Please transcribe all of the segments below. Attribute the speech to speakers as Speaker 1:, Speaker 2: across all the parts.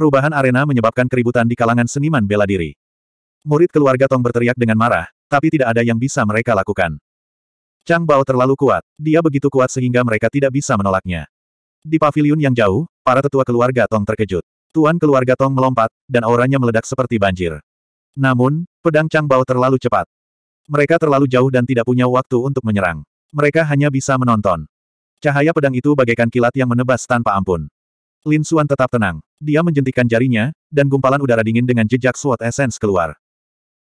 Speaker 1: Perubahan arena menyebabkan keributan di kalangan seniman bela diri. Murid keluarga Tong berteriak dengan marah, tapi tidak ada yang bisa mereka lakukan. Chang Bao terlalu kuat, dia begitu kuat sehingga mereka tidak bisa menolaknya. Di paviliun yang jauh, para tetua keluarga Tong terkejut. Tuan keluarga Tong melompat, dan auranya meledak seperti banjir. Namun, pedang Chang Bao terlalu cepat. Mereka terlalu jauh dan tidak punya waktu untuk menyerang. Mereka hanya bisa menonton. Cahaya pedang itu bagaikan kilat yang menebas tanpa ampun. Lin Suan tetap tenang. Dia menjentikan jarinya, dan gumpalan udara dingin dengan jejak suat esens keluar.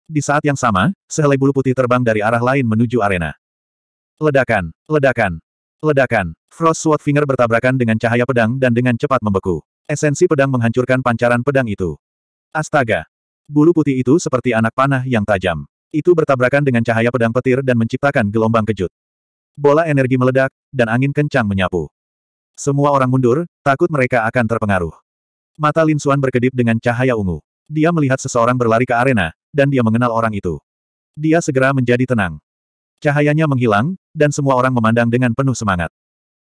Speaker 1: Di saat yang sama, sehelai bulu putih terbang dari arah lain menuju arena. Ledakan, ledakan, ledakan. Frost Sword Finger bertabrakan dengan cahaya pedang dan dengan cepat membeku. Esensi pedang menghancurkan pancaran pedang itu. Astaga! Bulu putih itu seperti anak panah yang tajam. Itu bertabrakan dengan cahaya pedang petir dan menciptakan gelombang kejut. Bola energi meledak, dan angin kencang menyapu. Semua orang mundur, takut mereka akan terpengaruh. Mata Lin Xuan berkedip dengan cahaya ungu. Dia melihat seseorang berlari ke arena, dan dia mengenal orang itu. Dia segera menjadi tenang. Cahayanya menghilang, dan semua orang memandang dengan penuh semangat.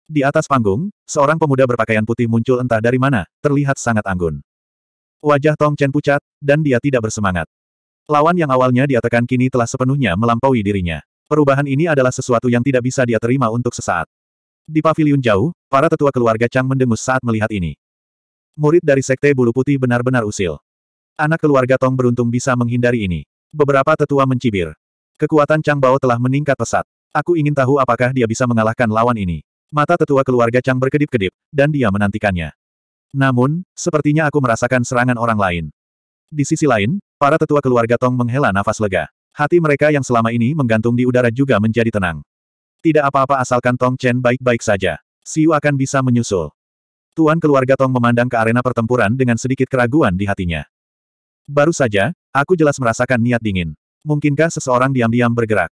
Speaker 1: Di atas panggung, seorang pemuda berpakaian putih muncul entah dari mana, terlihat sangat anggun. Wajah Tong Chen pucat, dan dia tidak bersemangat. Lawan yang awalnya dia tekan kini telah sepenuhnya melampaui dirinya. Perubahan ini adalah sesuatu yang tidak bisa dia terima untuk sesaat. Di pavilion jauh, Para tetua keluarga Chang mendengus saat melihat ini. Murid dari Sekte Bulu Putih benar-benar usil. Anak keluarga Tong beruntung bisa menghindari ini. Beberapa tetua mencibir. Kekuatan Chang Bao telah meningkat pesat. Aku ingin tahu apakah dia bisa mengalahkan lawan ini. Mata tetua keluarga Chang berkedip-kedip, dan dia menantikannya. Namun, sepertinya aku merasakan serangan orang lain. Di sisi lain, para tetua keluarga Tong menghela nafas lega. Hati mereka yang selama ini menggantung di udara juga menjadi tenang. Tidak apa-apa asalkan Tong Chen baik-baik saja. Siu akan bisa menyusul. Tuan keluarga Tong memandang ke arena pertempuran dengan sedikit keraguan di hatinya. Baru saja, aku jelas merasakan niat dingin. Mungkinkah seseorang diam-diam bergerak?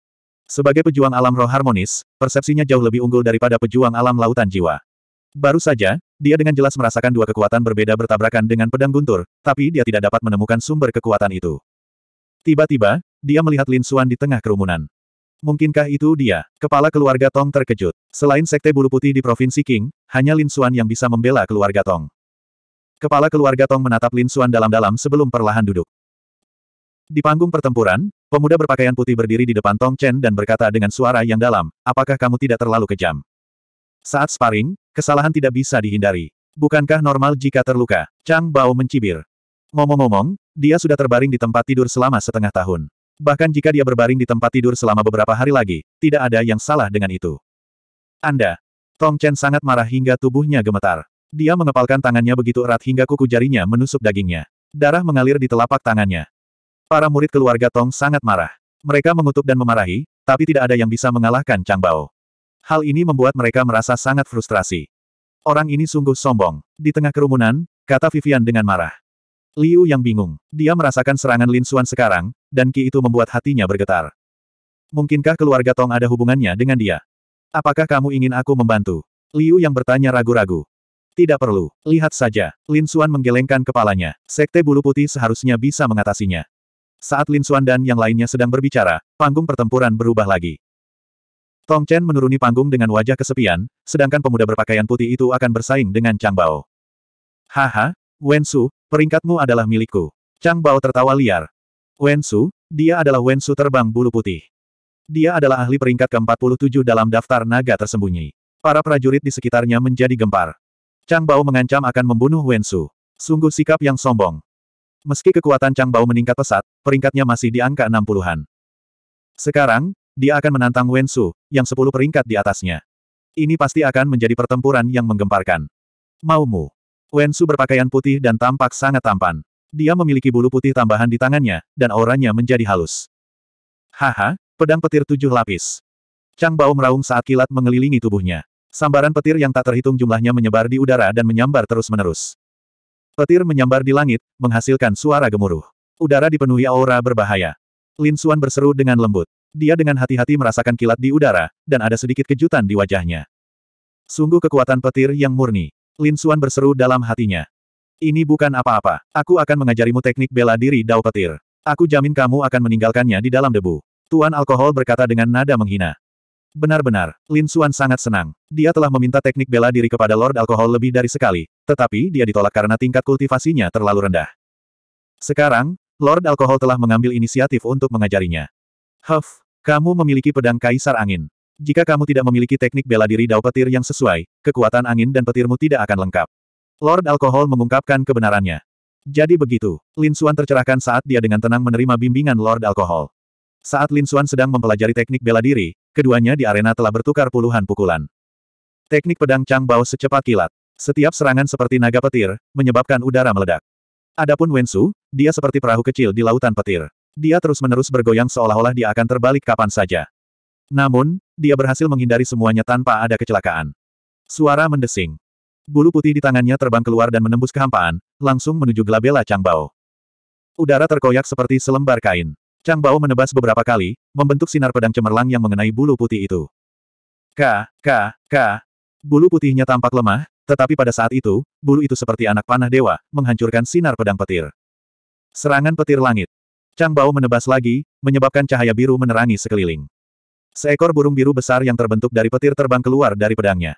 Speaker 1: Sebagai pejuang alam roh harmonis, persepsinya jauh lebih unggul daripada pejuang alam lautan jiwa. Baru saja, dia dengan jelas merasakan dua kekuatan berbeda bertabrakan dengan pedang guntur, tapi dia tidak dapat menemukan sumber kekuatan itu. Tiba-tiba, dia melihat Lin Suan di tengah kerumunan. Mungkinkah itu dia? Kepala keluarga Tong terkejut. Selain Sekte Bulu Putih di Provinsi King, hanya Lin Xuan yang bisa membela keluarga Tong. Kepala keluarga Tong menatap Lin Xuan dalam-dalam sebelum perlahan duduk. Di panggung pertempuran, pemuda berpakaian putih berdiri di depan Tong Chen dan berkata dengan suara yang dalam, apakah kamu tidak terlalu kejam? Saat sparring, kesalahan tidak bisa dihindari. Bukankah normal jika terluka? Chang Bao mencibir. Ngomong-ngomong, dia sudah terbaring di tempat tidur selama setengah tahun. Bahkan jika dia berbaring di tempat tidur selama beberapa hari lagi, tidak ada yang salah dengan itu. Anda. Tong Chen sangat marah hingga tubuhnya gemetar. Dia mengepalkan tangannya begitu erat hingga kuku jarinya menusuk dagingnya. Darah mengalir di telapak tangannya. Para murid keluarga Tong sangat marah. Mereka mengutuk dan memarahi, tapi tidak ada yang bisa mengalahkan Chang Bao. Hal ini membuat mereka merasa sangat frustrasi. Orang ini sungguh sombong. Di tengah kerumunan, kata Vivian dengan marah. Liu yang bingung. Dia merasakan serangan Lin Xuan sekarang, dan Ki itu membuat hatinya bergetar. Mungkinkah keluarga Tong ada hubungannya dengan dia? Apakah kamu ingin aku membantu? Liu yang bertanya ragu-ragu. Tidak perlu, lihat saja. Lin Xuan menggelengkan kepalanya. Sekte bulu putih seharusnya bisa mengatasinya. Saat Lin Xuan dan yang lainnya sedang berbicara, panggung pertempuran berubah lagi. Tong Chen menuruni panggung dengan wajah kesepian, sedangkan pemuda berpakaian putih itu akan bersaing dengan Chang Bao. Haha, Wensu, peringkatmu adalah milikku. Chang Bao tertawa liar. Wensu, dia adalah Wensu terbang bulu putih. Dia adalah ahli peringkat ke-47 dalam daftar naga tersembunyi. Para prajurit di sekitarnya menjadi gempar. Chang Bao mengancam akan membunuh Wensu. Sungguh sikap yang sombong. Meski kekuatan Chang Bao meningkat pesat, peringkatnya masih di angka 60-an. Sekarang, dia akan menantang Wensu, yang 10 peringkat di atasnya. Ini pasti akan menjadi pertempuran yang menggemparkan. Maumu. Wensu berpakaian putih dan tampak sangat tampan. Dia memiliki bulu putih tambahan di tangannya, dan auranya menjadi halus. Haha, pedang petir tujuh lapis. Chang Bao meraung saat kilat mengelilingi tubuhnya. Sambaran petir yang tak terhitung jumlahnya menyebar di udara dan menyambar terus-menerus. Petir menyambar di langit, menghasilkan suara gemuruh. Udara dipenuhi aura berbahaya. Lin Xuan berseru dengan lembut. Dia dengan hati-hati merasakan kilat di udara, dan ada sedikit kejutan di wajahnya. Sungguh kekuatan petir yang murni. Lin Suan berseru dalam hatinya. Ini bukan apa-apa. Aku akan mengajarimu teknik bela diri dao petir. Aku jamin kamu akan meninggalkannya di dalam debu. Tuan Alkohol berkata dengan nada menghina. Benar-benar, Lin Suan sangat senang. Dia telah meminta teknik bela diri kepada Lord Alkohol lebih dari sekali, tetapi dia ditolak karena tingkat kultivasinya terlalu rendah. Sekarang, Lord Alkohol telah mengambil inisiatif untuk mengajarinya. Huff, kamu memiliki pedang Kaisar Angin. Jika kamu tidak memiliki teknik bela diri dao petir yang sesuai, kekuatan angin dan petirmu tidak akan lengkap. Lord Alkohol mengungkapkan kebenarannya. Jadi begitu, Lin Xuan tercerahkan saat dia dengan tenang menerima bimbingan Lord Alkohol. Saat Lin Xuan sedang mempelajari teknik bela diri, keduanya di arena telah bertukar puluhan pukulan. Teknik pedang Chang Bao secepat kilat. Setiap serangan seperti naga petir, menyebabkan udara meledak. Adapun Wensu, dia seperti perahu kecil di lautan petir. Dia terus-menerus bergoyang seolah-olah dia akan terbalik kapan saja. Namun, dia berhasil menghindari semuanya tanpa ada kecelakaan. Suara mendesing. Bulu putih di tangannya terbang keluar dan menembus kehampaan, langsung menuju Glabella Changbao. Udara terkoyak seperti selembar kain. Changbao menebas beberapa kali, membentuk sinar pedang cemerlang yang mengenai bulu putih itu. K, K, K. Bulu putihnya tampak lemah, tetapi pada saat itu, bulu itu seperti anak panah dewa, menghancurkan sinar pedang petir. Serangan petir langit. Changbao menebas lagi, menyebabkan cahaya biru menerangi sekeliling. Seekor burung biru besar yang terbentuk dari petir terbang keluar dari pedangnya.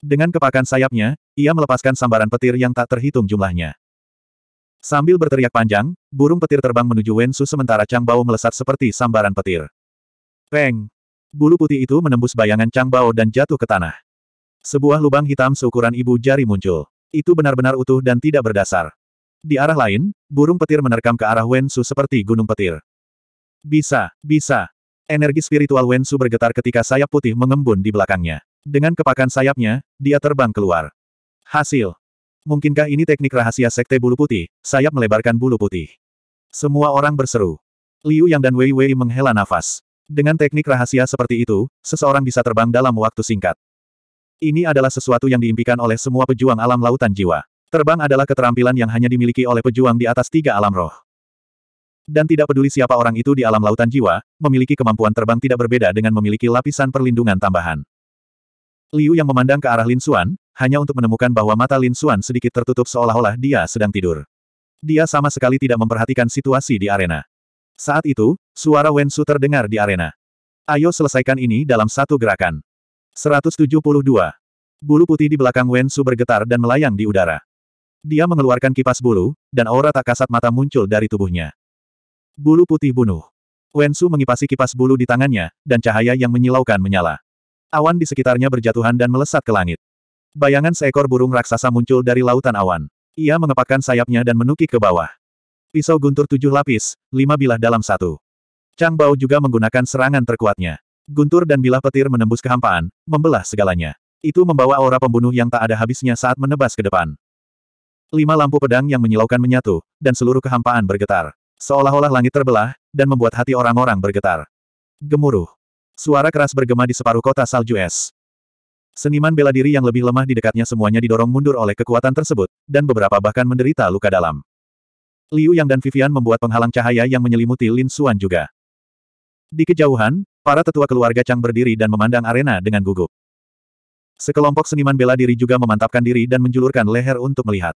Speaker 1: Dengan kepakan sayapnya, ia melepaskan sambaran petir yang tak terhitung jumlahnya. Sambil berteriak panjang, burung petir terbang menuju Wensu sementara Chang Bao melesat seperti sambaran petir. Peng! Bulu putih itu menembus bayangan Chang Bao dan jatuh ke tanah. Sebuah lubang hitam seukuran ibu jari muncul. Itu benar-benar utuh dan tidak berdasar. Di arah lain, burung petir menerkam ke arah Wensu seperti gunung petir. Bisa, bisa, Energi spiritual Wensu bergetar ketika sayap putih mengembun di belakangnya. Dengan kepakan sayapnya, dia terbang keluar. Hasil. Mungkinkah ini teknik rahasia sekte bulu putih, sayap melebarkan bulu putih. Semua orang berseru. Liu Yang dan Wei Wei menghela nafas. Dengan teknik rahasia seperti itu, seseorang bisa terbang dalam waktu singkat. Ini adalah sesuatu yang diimpikan oleh semua pejuang alam lautan jiwa. Terbang adalah keterampilan yang hanya dimiliki oleh pejuang di atas tiga alam roh dan tidak peduli siapa orang itu di alam lautan jiwa, memiliki kemampuan terbang tidak berbeda dengan memiliki lapisan perlindungan tambahan. Liu yang memandang ke arah Lin Xuan, hanya untuk menemukan bahwa mata Lin Xuan sedikit tertutup seolah-olah dia sedang tidur. Dia sama sekali tidak memperhatikan situasi di arena. Saat itu, suara Wen Su terdengar di arena. Ayo selesaikan ini dalam satu gerakan. 172. Bulu putih di belakang Wen Su bergetar dan melayang di udara. Dia mengeluarkan kipas bulu, dan aura tak kasat mata muncul dari tubuhnya. Bulu putih bunuh. Wensu mengipasi kipas bulu di tangannya, dan cahaya yang menyilaukan menyala. Awan di sekitarnya berjatuhan dan melesat ke langit. Bayangan seekor burung raksasa muncul dari lautan awan. Ia mengepakkan sayapnya dan menukik ke bawah. Pisau guntur tujuh lapis, lima bilah dalam satu. Chang Bao juga menggunakan serangan terkuatnya. Guntur dan bilah petir menembus kehampaan, membelah segalanya. Itu membawa aura pembunuh yang tak ada habisnya saat menebas ke depan. Lima lampu pedang yang menyilaukan menyatu, dan seluruh kehampaan bergetar. Seolah-olah langit terbelah, dan membuat hati orang-orang bergetar. Gemuruh. Suara keras bergema di separuh kota salju es. Seniman bela diri yang lebih lemah di dekatnya semuanya didorong mundur oleh kekuatan tersebut, dan beberapa bahkan menderita luka dalam. Liu Yang dan Vivian membuat penghalang cahaya yang menyelimuti Lin Xuan juga. Di kejauhan, para tetua keluarga Chang berdiri dan memandang arena dengan gugup. Sekelompok seniman bela diri juga memantapkan diri dan menjulurkan leher untuk melihat.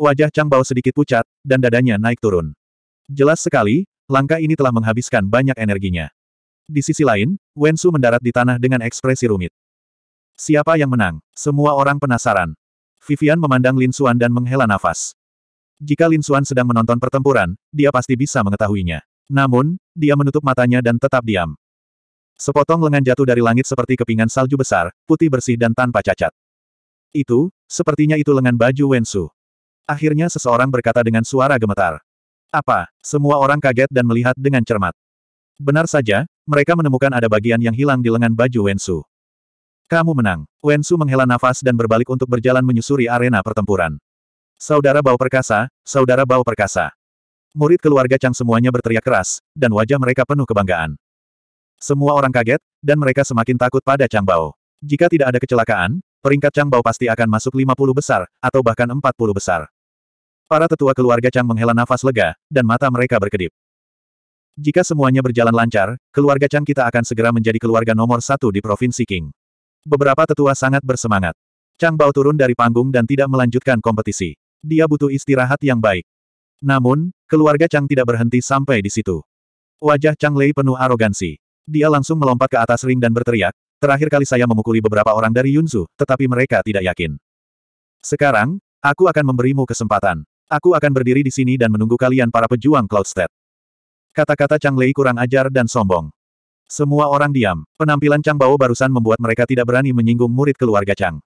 Speaker 1: Wajah Chang Bao sedikit pucat, dan dadanya naik turun. Jelas sekali, langkah ini telah menghabiskan banyak energinya. Di sisi lain, Wensu mendarat di tanah dengan ekspresi rumit. Siapa yang menang? Semua orang penasaran. Vivian memandang Lin Xuan dan menghela nafas. Jika Lin Xuan sedang menonton pertempuran, dia pasti bisa mengetahuinya. Namun, dia menutup matanya dan tetap diam. Sepotong lengan jatuh dari langit seperti kepingan salju besar, putih bersih dan tanpa cacat. Itu, sepertinya itu lengan baju Wensu. Akhirnya seseorang berkata dengan suara gemetar. Apa? Semua orang kaget dan melihat dengan cermat. Benar saja, mereka menemukan ada bagian yang hilang di lengan baju Wensu. Kamu menang. Wensu menghela nafas dan berbalik untuk berjalan menyusuri arena pertempuran. Saudara bau perkasa, saudara bau perkasa. Murid keluarga Chang semuanya berteriak keras, dan wajah mereka penuh kebanggaan. Semua orang kaget, dan mereka semakin takut pada Chang Bao. Jika tidak ada kecelakaan, peringkat Chang Bao pasti akan masuk 50 besar, atau bahkan 40 besar. Para tetua keluarga Chang menghela nafas lega, dan mata mereka berkedip. Jika semuanya berjalan lancar, keluarga Chang kita akan segera menjadi keluarga nomor satu di Provinsi King. Beberapa tetua sangat bersemangat. Chang Bao turun dari panggung dan tidak melanjutkan kompetisi. Dia butuh istirahat yang baik. Namun, keluarga Chang tidak berhenti sampai di situ. Wajah Chang Lei penuh arogansi. Dia langsung melompat ke atas ring dan berteriak, terakhir kali saya memukuli beberapa orang dari Yunzu, tetapi mereka tidak yakin. Sekarang, aku akan memberimu kesempatan. Aku akan berdiri di sini dan menunggu kalian para pejuang Cloudstead. Kata-kata Chang Lei kurang ajar dan sombong. Semua orang diam. Penampilan Chang Bao barusan membuat mereka tidak berani menyinggung murid keluarga Chang.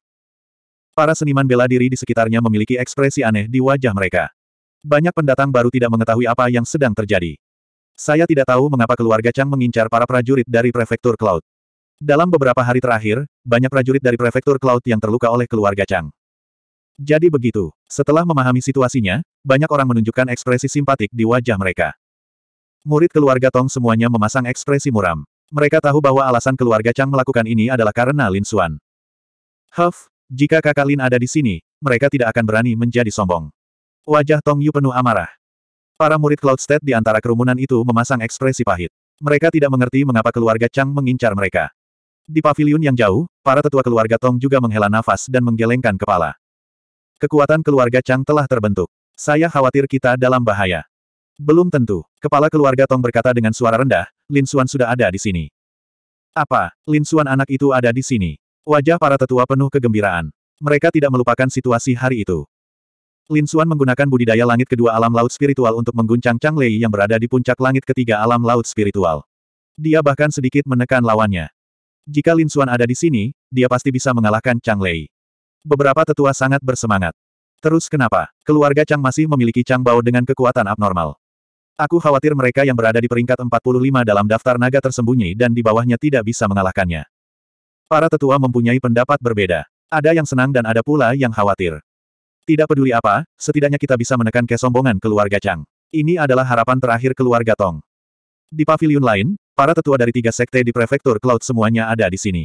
Speaker 1: Para seniman bela diri di sekitarnya memiliki ekspresi aneh di wajah mereka. Banyak pendatang baru tidak mengetahui apa yang sedang terjadi. Saya tidak tahu mengapa keluarga Chang mengincar para prajurit dari prefektur Cloud. Dalam beberapa hari terakhir, banyak prajurit dari prefektur Cloud yang terluka oleh keluarga Chang. Jadi begitu. Setelah memahami situasinya, banyak orang menunjukkan ekspresi simpatik di wajah mereka. Murid keluarga Tong semuanya memasang ekspresi muram. Mereka tahu bahwa alasan keluarga Chang melakukan ini adalah karena Lin Xuan. Huff, jika kakak Lin ada di sini, mereka tidak akan berani menjadi sombong. Wajah Tong Yu penuh amarah. Para murid Cloud State di antara kerumunan itu memasang ekspresi pahit. Mereka tidak mengerti mengapa keluarga Chang mengincar mereka. Di paviliun yang jauh, para tetua keluarga Tong juga menghela nafas dan menggelengkan kepala. Kekuatan keluarga Chang telah terbentuk. Saya khawatir kita dalam bahaya. Belum tentu, kepala keluarga Tong berkata dengan suara rendah, Lin Xuan sudah ada di sini. Apa, Lin Xuan anak itu ada di sini? Wajah para tetua penuh kegembiraan. Mereka tidak melupakan situasi hari itu. Lin Xuan menggunakan budidaya langit kedua alam laut spiritual untuk mengguncang Chang Lei yang berada di puncak langit ketiga alam laut spiritual. Dia bahkan sedikit menekan lawannya. Jika Lin Xuan ada di sini, dia pasti bisa mengalahkan Chang Lei. Beberapa tetua sangat bersemangat. Terus kenapa? Keluarga Chang masih memiliki Chang Bao dengan kekuatan abnormal. Aku khawatir mereka yang berada di peringkat 45 dalam daftar naga tersembunyi dan di bawahnya tidak bisa mengalahkannya. Para tetua mempunyai pendapat berbeda. Ada yang senang dan ada pula yang khawatir. Tidak peduli apa, setidaknya kita bisa menekan kesombongan keluarga Chang. Ini adalah harapan terakhir keluarga Tong. Di pavilion lain, para tetua dari tiga sekte di prefektur Cloud semuanya ada di sini.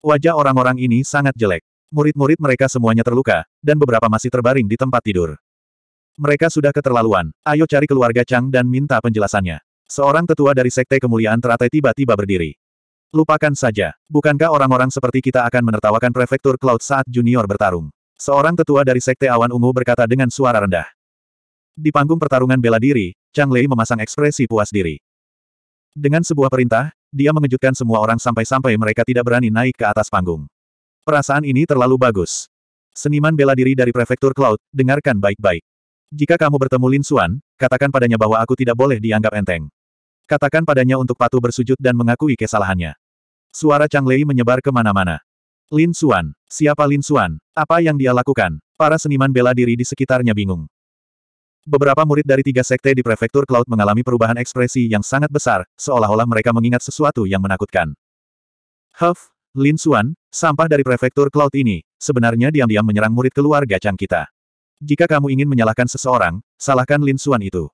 Speaker 1: Wajah orang-orang ini sangat jelek. Murid-murid mereka semuanya terluka, dan beberapa masih terbaring di tempat tidur. Mereka sudah keterlaluan, ayo cari keluarga Chang dan minta penjelasannya. Seorang tetua dari Sekte Kemuliaan Teratai tiba-tiba berdiri. Lupakan saja, bukankah orang-orang seperti kita akan menertawakan prefektur Cloud saat junior bertarung? Seorang tetua dari Sekte Awan Ungu berkata dengan suara rendah. Di panggung pertarungan bela diri, Chang Lei memasang ekspresi puas diri. Dengan sebuah perintah, dia mengejutkan semua orang sampai-sampai mereka tidak berani naik ke atas panggung. Perasaan ini terlalu bagus. Seniman bela diri dari Prefektur Cloud, dengarkan baik-baik. Jika kamu bertemu Lin Xuan, katakan padanya bahwa aku tidak boleh dianggap enteng. Katakan padanya untuk patuh bersujud dan mengakui kesalahannya. Suara Chang Lei menyebar kemana-mana. Lin Xuan, siapa Lin Xuan? Apa yang dia lakukan? Para seniman bela diri di sekitarnya bingung. Beberapa murid dari tiga sekte di Prefektur Cloud mengalami perubahan ekspresi yang sangat besar, seolah-olah mereka mengingat sesuatu yang menakutkan. Huff, Lin Xuan, sampah dari prefektur Cloud ini, sebenarnya diam-diam menyerang murid keluarga Chang kita. Jika kamu ingin menyalahkan seseorang, salahkan Lin Xuan itu.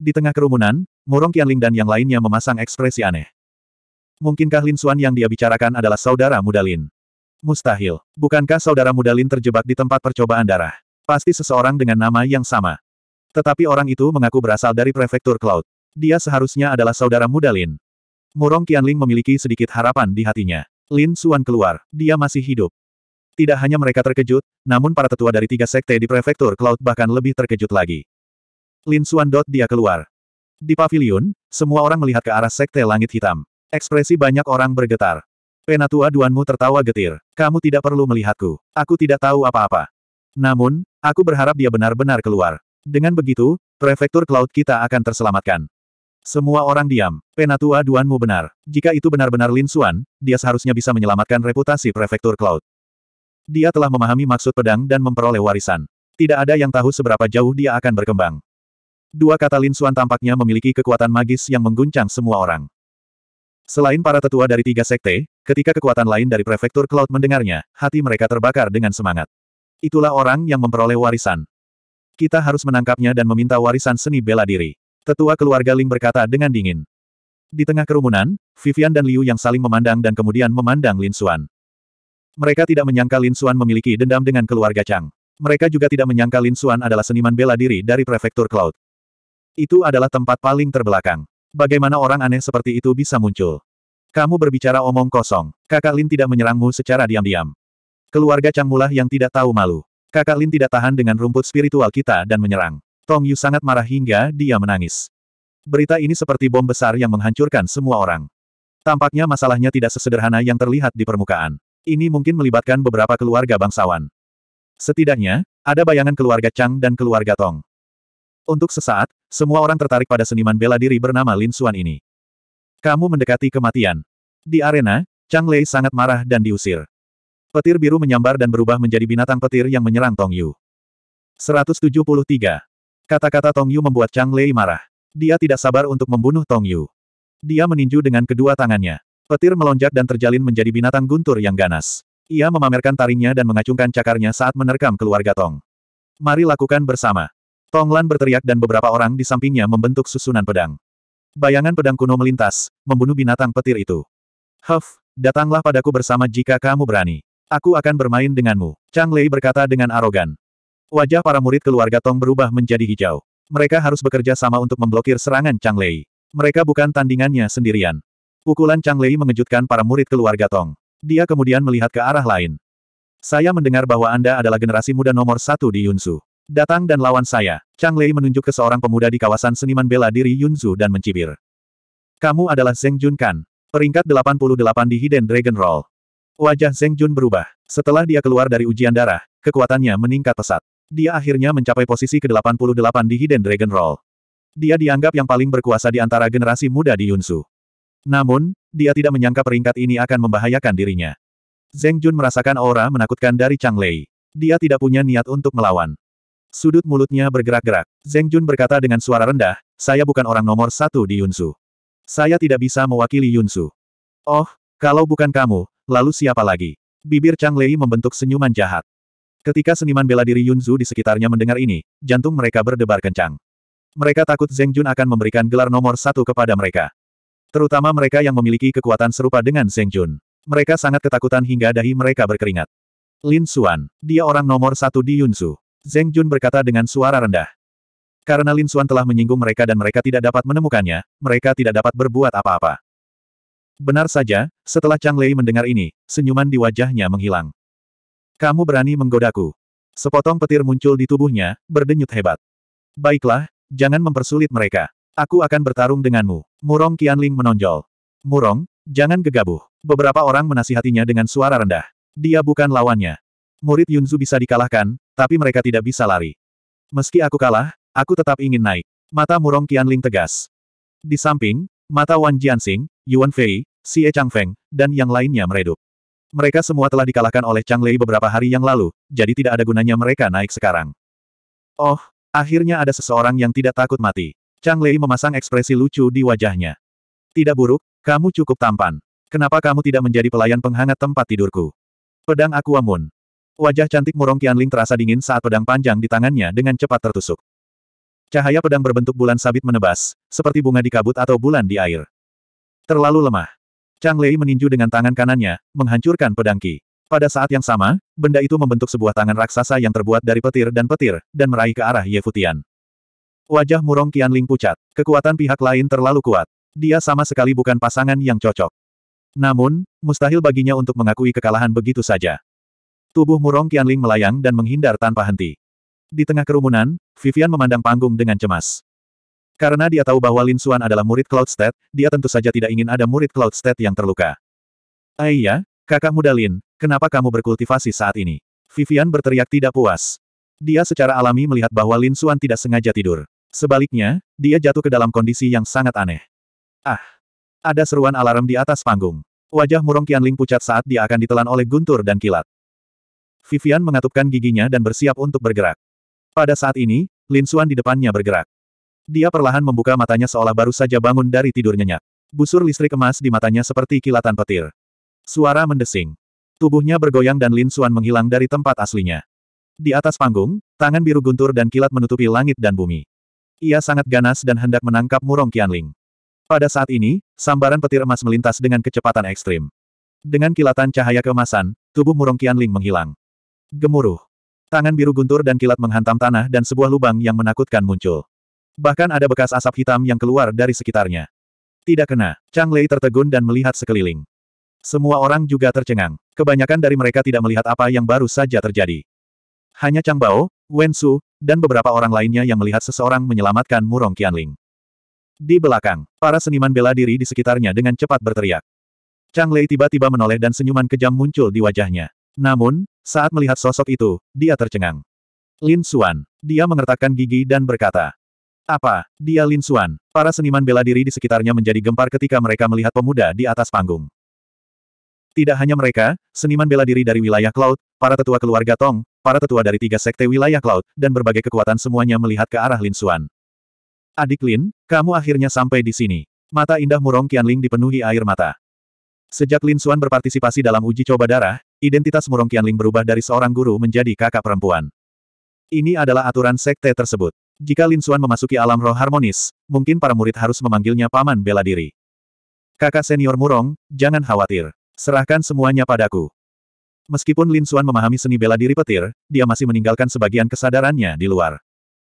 Speaker 1: Di tengah kerumunan, Murong Qianling dan yang lainnya memasang ekspresi aneh. Mungkinkah Lin Xuan yang dia bicarakan adalah saudara muda Lin? Mustahil. Bukankah saudara muda Lin terjebak di tempat percobaan darah? Pasti seseorang dengan nama yang sama. Tetapi orang itu mengaku berasal dari prefektur Cloud. Dia seharusnya adalah saudara muda Lin. Murong Qianling memiliki sedikit harapan di hatinya. Lin Suan keluar. Dia masih hidup. Tidak hanya mereka terkejut, namun para tetua dari tiga sekte di prefektur Cloud bahkan lebih terkejut lagi. Lin Suan dot dia keluar. Di pavilion, semua orang melihat ke arah sekte langit hitam. Ekspresi banyak orang bergetar. Penatua Duanmu tertawa getir. Kamu tidak perlu melihatku. Aku tidak tahu apa-apa. Namun, aku berharap dia benar-benar keluar. Dengan begitu, prefektur Cloud kita akan terselamatkan. Semua orang diam. Penatua Duanmu benar. Jika itu benar-benar Lin Xuan, dia seharusnya bisa menyelamatkan reputasi prefektur Cloud. Dia telah memahami maksud pedang dan memperoleh warisan. Tidak ada yang tahu seberapa jauh dia akan berkembang. Dua kata Lin Xuan tampaknya memiliki kekuatan magis yang mengguncang semua orang. Selain para tetua dari tiga sekte, ketika kekuatan lain dari prefektur Cloud mendengarnya, hati mereka terbakar dengan semangat. Itulah orang yang memperoleh warisan. Kita harus menangkapnya dan meminta warisan seni bela diri. Tetua keluarga Ling berkata dengan dingin. Di tengah kerumunan, Vivian dan Liu yang saling memandang dan kemudian memandang Lin Xuan. Mereka tidak menyangka Lin Xuan memiliki dendam dengan keluarga Chang. Mereka juga tidak menyangka Lin Xuan adalah seniman bela diri dari prefektur Cloud. Itu adalah tempat paling terbelakang. Bagaimana orang aneh seperti itu bisa muncul? Kamu berbicara omong kosong. Kakak Lin tidak menyerangmu secara diam-diam. Keluarga Chang Mulah yang tidak tahu malu. Kakak Lin tidak tahan dengan rumput spiritual kita dan menyerang. Tong Yu sangat marah hingga dia menangis. Berita ini seperti bom besar yang menghancurkan semua orang. Tampaknya masalahnya tidak sesederhana yang terlihat di permukaan. Ini mungkin melibatkan beberapa keluarga bangsawan. Setidaknya, ada bayangan keluarga Chang dan keluarga Tong. Untuk sesaat, semua orang tertarik pada seniman bela diri bernama Lin Xuan ini. Kamu mendekati kematian. Di arena, Chang Lei sangat marah dan diusir. Petir biru menyambar dan berubah menjadi binatang petir yang menyerang Tong Yu. 173. Kata-kata Tong Yu membuat Chang Lei marah. Dia tidak sabar untuk membunuh Tong Yu. Dia meninju dengan kedua tangannya. Petir melonjak dan terjalin menjadi binatang guntur yang ganas. Ia memamerkan taringnya dan mengacungkan cakarnya saat menerkam keluarga Tong. Mari lakukan bersama. Tong Lan berteriak dan beberapa orang di sampingnya membentuk susunan pedang. Bayangan pedang kuno melintas, membunuh binatang petir itu. Huff, datanglah padaku bersama jika kamu berani. Aku akan bermain denganmu, Chang Lei berkata dengan arogan. Wajah para murid keluarga Tong berubah menjadi hijau. Mereka harus bekerja sama untuk memblokir serangan Chang Lei. Mereka bukan tandingannya sendirian. Pukulan Chang Lei mengejutkan para murid keluarga Tong. Dia kemudian melihat ke arah lain. Saya mendengar bahwa Anda adalah generasi muda nomor satu di Yunzu. Datang dan lawan saya. Chang Lei menunjuk ke seorang pemuda di kawasan seniman bela diri Yunzu dan mencibir. Kamu adalah Zeng Jun Kan. Peringkat 88 di Hidden Dragon Roll. Wajah Zeng Jun berubah. Setelah dia keluar dari ujian darah, kekuatannya meningkat pesat. Dia akhirnya mencapai posisi ke-88 di Hidden Dragon Roll. Dia dianggap yang paling berkuasa di antara generasi muda di Yunsu. Namun, dia tidak menyangka peringkat ini akan membahayakan dirinya. Zeng Jun merasakan aura menakutkan dari Chang Lei. Dia tidak punya niat untuk melawan. Sudut mulutnya bergerak-gerak. Zeng Jun berkata dengan suara rendah, saya bukan orang nomor satu di Yunsu. Saya tidak bisa mewakili Yunsu. Oh, kalau bukan kamu, lalu siapa lagi? Bibir Chang Lei membentuk senyuman jahat. Ketika seniman bela diri Yunzu di sekitarnya mendengar ini, jantung mereka berdebar kencang. Mereka takut Zeng Jun akan memberikan gelar nomor satu kepada mereka. Terutama mereka yang memiliki kekuatan serupa dengan Zeng Jun. Mereka sangat ketakutan hingga dahi mereka berkeringat. Lin Xuan, dia orang nomor satu di Yunzu. Zeng Jun berkata dengan suara rendah. Karena Lin Xuan telah menyinggung mereka dan mereka tidak dapat menemukannya, mereka tidak dapat berbuat apa-apa. Benar saja, setelah Chang Lei mendengar ini, senyuman di wajahnya menghilang. Kamu berani menggodaku. Sepotong petir muncul di tubuhnya, berdenyut hebat. Baiklah, jangan mempersulit mereka. Aku akan bertarung denganmu. Murong Qianling menonjol. Murong, jangan gegabah. Beberapa orang menasihatinya dengan suara rendah. Dia bukan lawannya. Murid Yunzu bisa dikalahkan, tapi mereka tidak bisa lari. Meski aku kalah, aku tetap ingin naik. Mata Murong Qianling tegas. Di samping, mata Wan Jiansing, Yuan Fei, Xie Changfeng, dan yang lainnya meredup. Mereka semua telah dikalahkan oleh Chang Lei beberapa hari yang lalu, jadi tidak ada gunanya mereka naik sekarang. Oh, akhirnya ada seseorang yang tidak takut mati. Chang Lei memasang ekspresi lucu di wajahnya. Tidak buruk, kamu cukup tampan. Kenapa kamu tidak menjadi pelayan penghangat tempat tidurku? Pedang aku amun. Wajah cantik Murong Qianling terasa dingin saat pedang panjang di tangannya dengan cepat tertusuk. Cahaya pedang berbentuk bulan sabit menebas, seperti bunga di kabut atau bulan di air. Terlalu lemah. Chang Lei meninju dengan tangan kanannya, menghancurkan pedang Qi. Pada saat yang sama, benda itu membentuk sebuah tangan raksasa yang terbuat dari petir dan petir, dan meraih ke arah Ye Futian. Wajah murong Qianling pucat. Kekuatan pihak lain terlalu kuat. Dia sama sekali bukan pasangan yang cocok. Namun, mustahil baginya untuk mengakui kekalahan begitu saja. Tubuh murong Qianling melayang dan menghindar tanpa henti. Di tengah kerumunan, Vivian memandang panggung dengan cemas. Karena dia tahu bahwa Lin Xuan adalah murid Cloud State, dia tentu saja tidak ingin ada murid Cloud State yang terluka. Aiyah, ah kakak muda Lin, kenapa kamu berkultivasi saat ini? Vivian berteriak tidak puas. Dia secara alami melihat bahwa Lin Xuan tidak sengaja tidur. Sebaliknya, dia jatuh ke dalam kondisi yang sangat aneh. Ah! Ada seruan alarm di atas panggung. Wajah Murong Qianling pucat saat dia akan ditelan oleh guntur dan kilat. Vivian mengatupkan giginya dan bersiap untuk bergerak. Pada saat ini, Lin Xuan di depannya bergerak. Dia perlahan membuka matanya seolah baru saja bangun dari tidur nyenyak. Busur listrik emas di matanya seperti kilatan petir. Suara mendesing. Tubuhnya bergoyang dan Lin Suan menghilang dari tempat aslinya. Di atas panggung, tangan biru guntur dan kilat menutupi langit dan bumi. Ia sangat ganas dan hendak menangkap Murong Qianling. Pada saat ini, sambaran petir emas melintas dengan kecepatan ekstrim. Dengan kilatan cahaya kemasan, tubuh Murong Qianling menghilang. Gemuruh. Tangan biru guntur dan kilat menghantam tanah dan sebuah lubang yang menakutkan muncul. Bahkan ada bekas asap hitam yang keluar dari sekitarnya. Tidak kena. Chang Lei tertegun dan melihat sekeliling. Semua orang juga tercengang. Kebanyakan dari mereka tidak melihat apa yang baru saja terjadi. Hanya Chang Bao, Wen Su, dan beberapa orang lainnya yang melihat seseorang menyelamatkan Murong Qianling. Di belakang, para seniman bela diri di sekitarnya dengan cepat berteriak. Chang Lei tiba-tiba menoleh dan senyuman kejam muncul di wajahnya. Namun, saat melihat sosok itu, dia tercengang. Lin Xuan, dia mengertakkan gigi dan berkata, apa? Dia Lin Xuan. Para seniman bela diri di sekitarnya menjadi gempar ketika mereka melihat pemuda di atas panggung. Tidak hanya mereka, seniman bela diri dari wilayah Cloud, para tetua keluarga Tong, para tetua dari tiga sekte wilayah Cloud, dan berbagai kekuatan semuanya melihat ke arah Lin Xuan. Adik Lin, kamu akhirnya sampai di sini. Mata indah murong Qianling dipenuhi air mata. Sejak Lin Xuan berpartisipasi dalam uji coba darah, identitas murong Qianling berubah dari seorang guru menjadi kakak perempuan. Ini adalah aturan sekte tersebut. Jika Lin Xuan memasuki alam roh harmonis, mungkin para murid harus memanggilnya Paman Bela Diri. Kakak senior Murong, jangan khawatir. Serahkan semuanya padaku. Meskipun Lin Xuan memahami seni bela diri petir, dia masih meninggalkan sebagian kesadarannya di luar.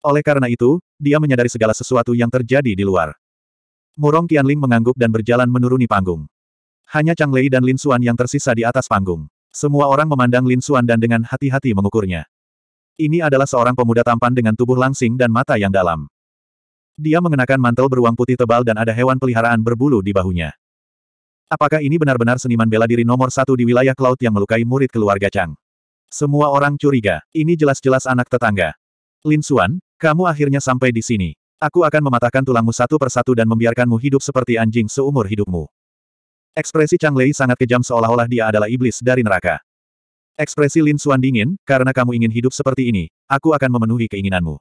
Speaker 1: Oleh karena itu, dia menyadari segala sesuatu yang terjadi di luar. Murong Qianling mengangguk dan berjalan menuruni panggung. Hanya Chang Lei dan Lin Xuan yang tersisa di atas panggung. Semua orang memandang Lin Xuan dan dengan hati-hati mengukurnya. Ini adalah seorang pemuda tampan dengan tubuh langsing dan mata yang dalam. Dia mengenakan mantel beruang putih tebal dan ada hewan peliharaan berbulu di bahunya. Apakah ini benar-benar seniman bela diri nomor satu di wilayah Cloud yang melukai murid keluarga Chang? Semua orang curiga, ini jelas-jelas anak tetangga. Lin Xuan, kamu akhirnya sampai di sini. Aku akan mematahkan tulangmu satu persatu dan membiarkanmu hidup seperti anjing seumur hidupmu. Ekspresi Chang Lei sangat kejam seolah-olah dia adalah iblis dari neraka. Ekspresi Lin Suan dingin, karena kamu ingin hidup seperti ini, aku akan memenuhi keinginanmu.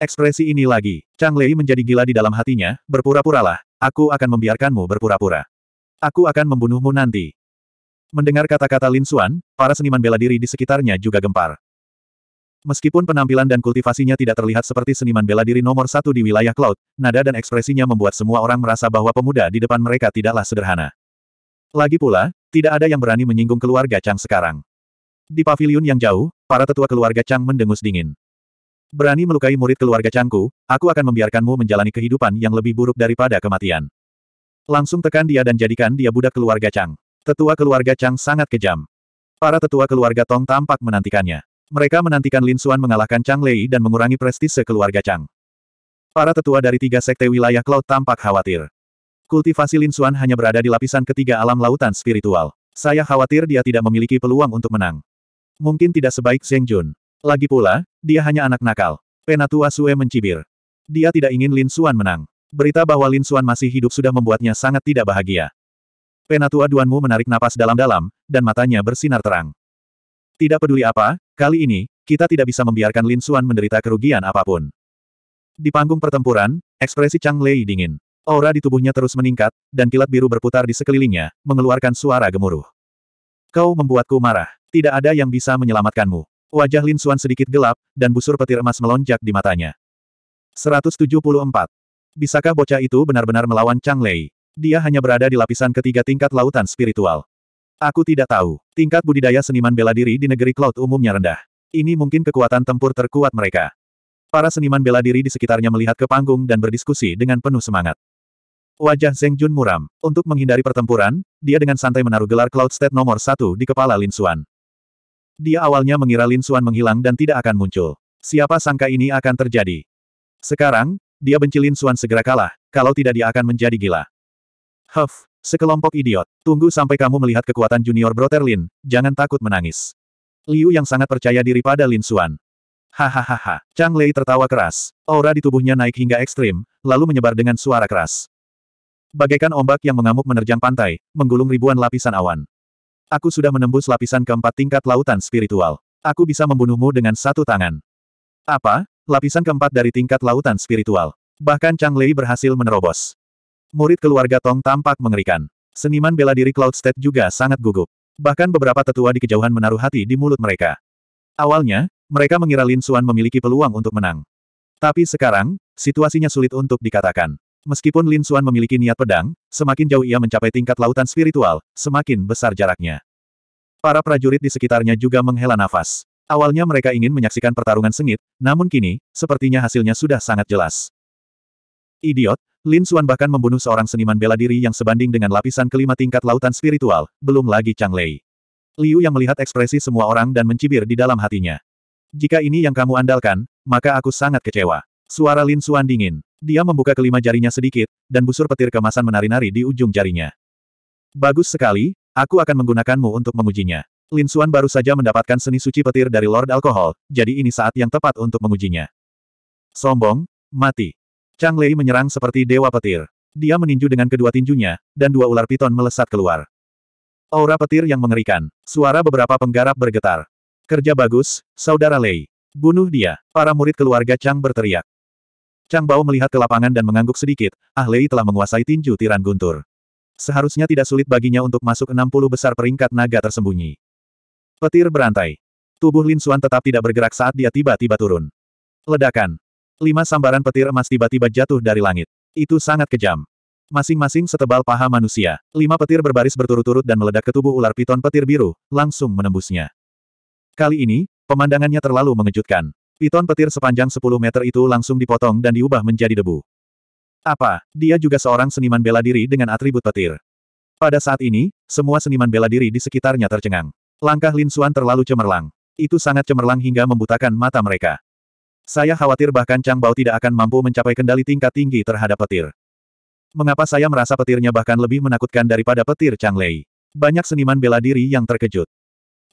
Speaker 1: Ekspresi ini lagi, Chang Lei menjadi gila di dalam hatinya, berpura-puralah, aku akan membiarkanmu berpura-pura. Aku akan membunuhmu nanti. Mendengar kata-kata Lin Suan, para seniman bela diri di sekitarnya juga gempar. Meskipun penampilan dan kultivasinya tidak terlihat seperti seniman bela diri nomor satu di wilayah Cloud, nada dan ekspresinya membuat semua orang merasa bahwa pemuda di depan mereka tidaklah sederhana. Lagi pula, tidak ada yang berani menyinggung keluarga Chang sekarang. Di pavilion yang jauh, para tetua keluarga Chang mendengus dingin. Berani melukai murid keluarga Changku, aku akan membiarkanmu menjalani kehidupan yang lebih buruk daripada kematian. Langsung tekan dia dan jadikan dia budak keluarga Chang. Tetua keluarga Chang sangat kejam. Para tetua keluarga Tong tampak menantikannya. Mereka menantikan Lin Xuan mengalahkan Chang Lei dan mengurangi prestise keluarga Chang. Para tetua dari tiga sekte wilayah Cloud tampak khawatir. Kultivasi Lin Xuan hanya berada di lapisan ketiga alam lautan spiritual. Saya khawatir dia tidak memiliki peluang untuk menang. Mungkin tidak sebaik Zheng Jun. Lagi pula, dia hanya anak nakal. Penatua Sue mencibir. Dia tidak ingin Lin Suan menang. Berita bahwa Lin Suan masih hidup sudah membuatnya sangat tidak bahagia. Penatua Duanmu menarik napas dalam-dalam, dan matanya bersinar terang. Tidak peduli apa, kali ini, kita tidak bisa membiarkan Lin Suan menderita kerugian apapun. Di panggung pertempuran, ekspresi Chang Lei dingin. Aura di tubuhnya terus meningkat, dan kilat biru berputar di sekelilingnya, mengeluarkan suara gemuruh. Kau membuatku marah. Tidak ada yang bisa menyelamatkanmu. Wajah Lin Suan sedikit gelap, dan busur petir emas melonjak di matanya. 174. Bisakah bocah itu benar-benar melawan Chang Lei? Dia hanya berada di lapisan ketiga tingkat lautan spiritual. Aku tidak tahu. Tingkat budidaya seniman bela diri di negeri Cloud umumnya rendah. Ini mungkin kekuatan tempur terkuat mereka. Para seniman bela diri di sekitarnya melihat ke panggung dan berdiskusi dengan penuh semangat. Wajah Zeng Jun muram. Untuk menghindari pertempuran, dia dengan santai menaruh gelar Cloud State nomor satu di kepala Lin Xuan. Dia awalnya mengira Lin Xuan menghilang dan tidak akan muncul. Siapa sangka ini akan terjadi. Sekarang, dia benci Lin Xuan segera kalah, kalau tidak dia akan menjadi gila. Huff, sekelompok idiot. Tunggu sampai kamu melihat kekuatan junior brother Lin, jangan takut menangis. Liu yang sangat percaya diri pada Lin Xuan. Hahaha, Chang Lei tertawa keras. Aura di tubuhnya naik hingga ekstrim, lalu menyebar dengan suara keras. Bagaikan ombak yang mengamuk menerjang pantai, menggulung ribuan lapisan awan. Aku sudah menembus lapisan keempat tingkat lautan spiritual. Aku bisa membunuhmu dengan satu tangan. Apa? Lapisan keempat dari tingkat lautan spiritual. Bahkan Chang Lei berhasil menerobos. Murid keluarga Tong tampak mengerikan. Seniman bela diri Cloud State juga sangat gugup. Bahkan beberapa tetua di kejauhan menaruh hati di mulut mereka. Awalnya, mereka mengira Lin Xuan memiliki peluang untuk menang. Tapi sekarang, situasinya sulit untuk dikatakan. Meskipun Lin Suan memiliki niat pedang, semakin jauh ia mencapai tingkat lautan spiritual, semakin besar jaraknya. Para prajurit di sekitarnya juga menghela nafas. Awalnya mereka ingin menyaksikan pertarungan sengit, namun kini, sepertinya hasilnya sudah sangat jelas. Idiot, Lin Suan bahkan membunuh seorang seniman bela diri yang sebanding dengan lapisan kelima tingkat lautan spiritual, belum lagi Chang Lei. Liu yang melihat ekspresi semua orang dan mencibir di dalam hatinya. Jika ini yang kamu andalkan, maka aku sangat kecewa. Suara Lin Suan dingin. Dia membuka kelima jarinya sedikit, dan busur petir kemasan menari-nari di ujung jarinya. Bagus sekali, aku akan menggunakanmu untuk mengujinya. Lin Xuan baru saja mendapatkan seni suci petir dari Lord Alkohol, jadi ini saat yang tepat untuk mengujinya. Sombong, mati. Chang Lei menyerang seperti dewa petir. Dia meninju dengan kedua tinjunya, dan dua ular piton melesat keluar. Aura petir yang mengerikan. Suara beberapa penggarap bergetar. Kerja bagus, Saudara Lei. Bunuh dia. Para murid keluarga Chang berteriak. Chang Bao melihat ke lapangan dan mengangguk sedikit, Ah Lei telah menguasai tinju tiran guntur. Seharusnya tidak sulit baginya untuk masuk 60 besar peringkat naga tersembunyi. Petir berantai. Tubuh Lin Xuan tetap tidak bergerak saat dia tiba-tiba turun. Ledakan. Lima sambaran petir emas tiba-tiba jatuh dari langit. Itu sangat kejam. Masing-masing setebal paha manusia, lima petir berbaris berturut-turut dan meledak ke tubuh ular piton petir biru, langsung menembusnya. Kali ini, pemandangannya terlalu mengejutkan. Piton petir sepanjang 10 meter itu langsung dipotong dan diubah menjadi debu. Apa, dia juga seorang seniman bela diri dengan atribut petir. Pada saat ini, semua seniman bela diri di sekitarnya tercengang. Langkah Lin Suan terlalu cemerlang. Itu sangat cemerlang hingga membutakan mata mereka. Saya khawatir bahkan Chang Bao tidak akan mampu mencapai kendali tingkat tinggi terhadap petir. Mengapa saya merasa petirnya bahkan lebih menakutkan daripada petir Chang Lei? Banyak seniman bela diri yang terkejut.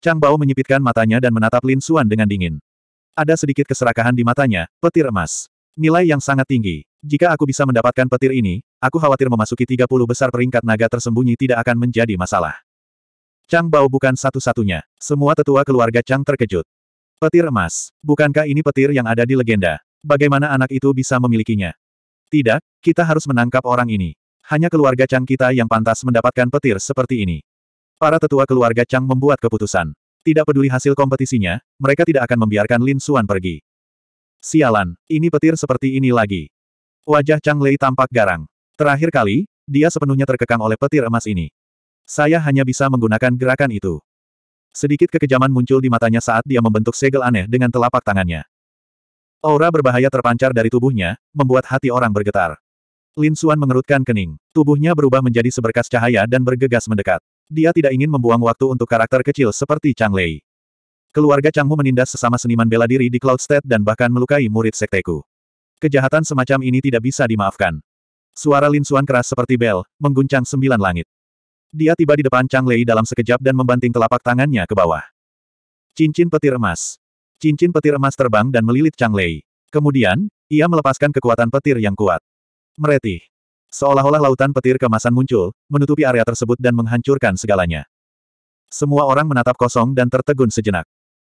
Speaker 1: Chang Bao menyipitkan matanya dan menatap Lin Suan dengan dingin. Ada sedikit keserakahan di matanya, petir emas. Nilai yang sangat tinggi. Jika aku bisa mendapatkan petir ini, aku khawatir memasuki 30 besar peringkat naga tersembunyi tidak akan menjadi masalah. Chang Bao bukan satu-satunya. Semua tetua keluarga Chang terkejut. Petir emas. Bukankah ini petir yang ada di legenda? Bagaimana anak itu bisa memilikinya? Tidak, kita harus menangkap orang ini. Hanya keluarga Chang kita yang pantas mendapatkan petir seperti ini. Para tetua keluarga Chang membuat keputusan. Tidak peduli hasil kompetisinya, mereka tidak akan membiarkan Lin Suan pergi. Sialan, ini petir seperti ini lagi. Wajah Chang Lei tampak garang. Terakhir kali, dia sepenuhnya terkekang oleh petir emas ini. Saya hanya bisa menggunakan gerakan itu. Sedikit kekejaman muncul di matanya saat dia membentuk segel aneh dengan telapak tangannya. Aura berbahaya terpancar dari tubuhnya, membuat hati orang bergetar. Lin Suan mengerutkan kening. Tubuhnya berubah menjadi seberkas cahaya dan bergegas mendekat. Dia tidak ingin membuang waktu untuk karakter kecil seperti Chang Lei. Keluarga Chang Mu menindas sesama seniman bela diri di Cloud State dan bahkan melukai murid sekteku. Kejahatan semacam ini tidak bisa dimaafkan. Suara Lin Suan keras seperti bel, mengguncang sembilan langit. Dia tiba di depan Chang Lei dalam sekejap dan membanting telapak tangannya ke bawah. Cincin petir emas. Cincin petir emas terbang dan melilit Chang Lei. Kemudian, ia melepaskan kekuatan petir yang kuat. Meretih. Seolah-olah lautan petir kemasan muncul, menutupi area tersebut dan menghancurkan segalanya. Semua orang menatap kosong dan tertegun sejenak.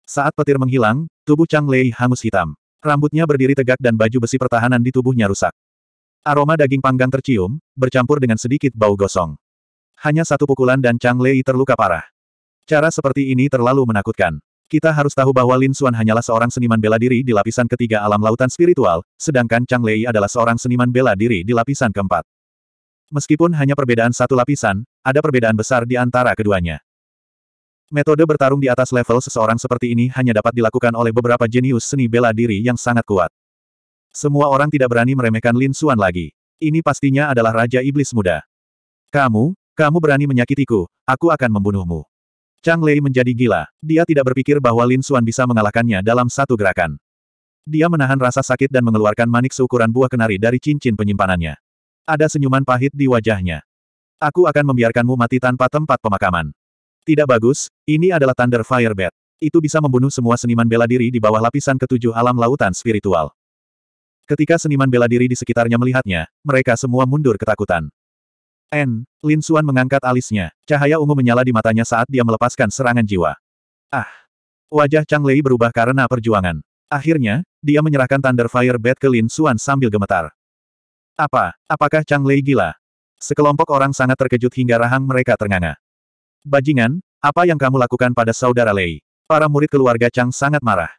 Speaker 1: Saat petir menghilang, tubuh Chang Lei hangus hitam. Rambutnya berdiri tegak dan baju besi pertahanan di tubuhnya rusak. Aroma daging panggang tercium, bercampur dengan sedikit bau gosong. Hanya satu pukulan dan Chang Lei terluka parah. Cara seperti ini terlalu menakutkan. Kita harus tahu bahwa Lin Xuan hanyalah seorang seniman bela diri di lapisan ketiga alam lautan spiritual, sedangkan Chang Lei adalah seorang seniman bela diri di lapisan keempat. Meskipun hanya perbedaan satu lapisan, ada perbedaan besar di antara keduanya. Metode bertarung di atas level seseorang seperti ini hanya dapat dilakukan oleh beberapa jenius seni bela diri yang sangat kuat. Semua orang tidak berani meremehkan Lin Xuan lagi. Ini pastinya adalah Raja Iblis Muda. Kamu, kamu berani menyakitiku, aku akan membunuhmu. Chang Lei menjadi gila. Dia tidak berpikir bahwa Lin Xuan bisa mengalahkannya dalam satu gerakan. Dia menahan rasa sakit dan mengeluarkan manik seukuran buah kenari dari cincin penyimpanannya. Ada senyuman pahit di wajahnya. Aku akan membiarkanmu mati tanpa tempat pemakaman. Tidak bagus, ini adalah Thunder Fire Bat. Itu bisa membunuh semua seniman bela diri di bawah lapisan ketujuh alam lautan spiritual. Ketika seniman bela diri di sekitarnya melihatnya, mereka semua mundur ketakutan. N. Lin Suan mengangkat alisnya. Cahaya ungu menyala di matanya saat dia melepaskan serangan jiwa. Ah! Wajah Chang Lei berubah karena perjuangan. Akhirnya, dia menyerahkan Thunder Fire Bat ke Lin Suan sambil gemetar. Apa? Apakah Chang Lei gila? Sekelompok orang sangat terkejut hingga rahang mereka ternganga. Bajingan, apa yang kamu lakukan pada saudara Lei? Para murid keluarga Chang sangat marah.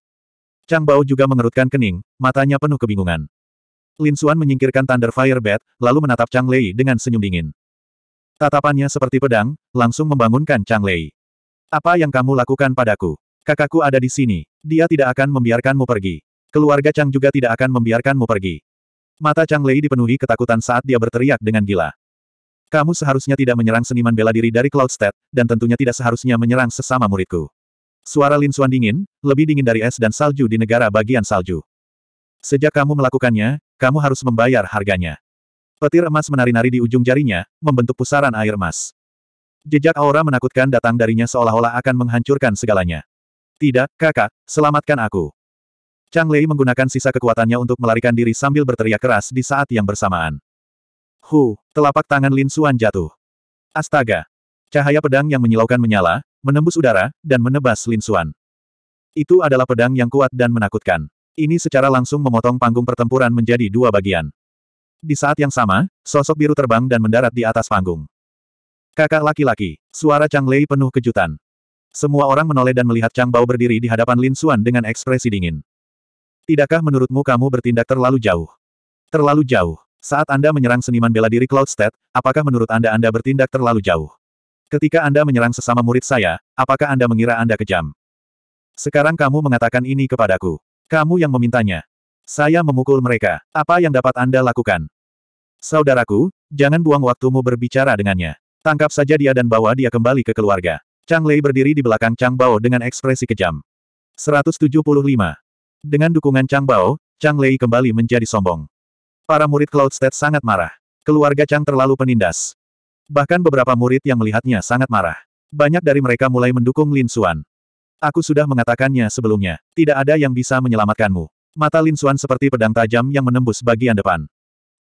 Speaker 1: Chang Bao juga mengerutkan kening, matanya penuh kebingungan. Lin Suan menyingkirkan Thunder Fire Bat, lalu menatap Chang Lei dengan senyum dingin. Tatapannya seperti pedang, langsung membangunkan Chang Lei. Apa yang kamu lakukan padaku? Kakakku ada di sini. Dia tidak akan membiarkanmu pergi. Keluarga Chang juga tidak akan membiarkanmu pergi. Mata Chang Lei dipenuhi ketakutan saat dia berteriak dengan gila. Kamu seharusnya tidak menyerang seniman bela diri dari Cloudstead, dan tentunya tidak seharusnya menyerang sesama muridku. Suara Lin Xuan dingin, lebih dingin dari es dan salju di negara bagian salju. Sejak kamu melakukannya, kamu harus membayar harganya. Petir emas menari-nari di ujung jarinya, membentuk pusaran air emas. Jejak aura menakutkan datang darinya seolah-olah akan menghancurkan segalanya. Tidak, kakak, selamatkan aku. Chang Lei menggunakan sisa kekuatannya untuk melarikan diri sambil berteriak keras di saat yang bersamaan. Hu, telapak tangan Lin Suan jatuh. Astaga. Cahaya pedang yang menyilaukan menyala, menembus udara, dan menebas Lin Suan. Itu adalah pedang yang kuat dan menakutkan. Ini secara langsung memotong panggung pertempuran menjadi dua bagian. Di saat yang sama, sosok biru terbang dan mendarat di atas panggung. Kakak laki-laki, suara Chang Lei penuh kejutan. Semua orang menoleh dan melihat Chang Bao berdiri di hadapan Lin Xuan dengan ekspresi dingin. Tidakkah menurutmu kamu bertindak terlalu jauh? Terlalu jauh. Saat Anda menyerang seniman bela diri Cloudstead, apakah menurut Anda Anda bertindak terlalu jauh? Ketika Anda menyerang sesama murid saya, apakah Anda mengira Anda kejam? Sekarang kamu mengatakan ini kepadaku. Kamu yang memintanya. Saya memukul mereka. Apa yang dapat Anda lakukan? Saudaraku, jangan buang waktumu berbicara dengannya. Tangkap saja dia dan bawa dia kembali ke keluarga. Chang Lei berdiri di belakang Chang Bao dengan ekspresi kejam. 175. Dengan dukungan Chang Bao, Chang Lei kembali menjadi sombong. Para murid Cloud State sangat marah. Keluarga Chang terlalu penindas. Bahkan beberapa murid yang melihatnya sangat marah. Banyak dari mereka mulai mendukung Lin Xuan. Aku sudah mengatakannya sebelumnya, tidak ada yang bisa menyelamatkanmu. Mata Lin Xuan seperti pedang tajam yang menembus bagian depan.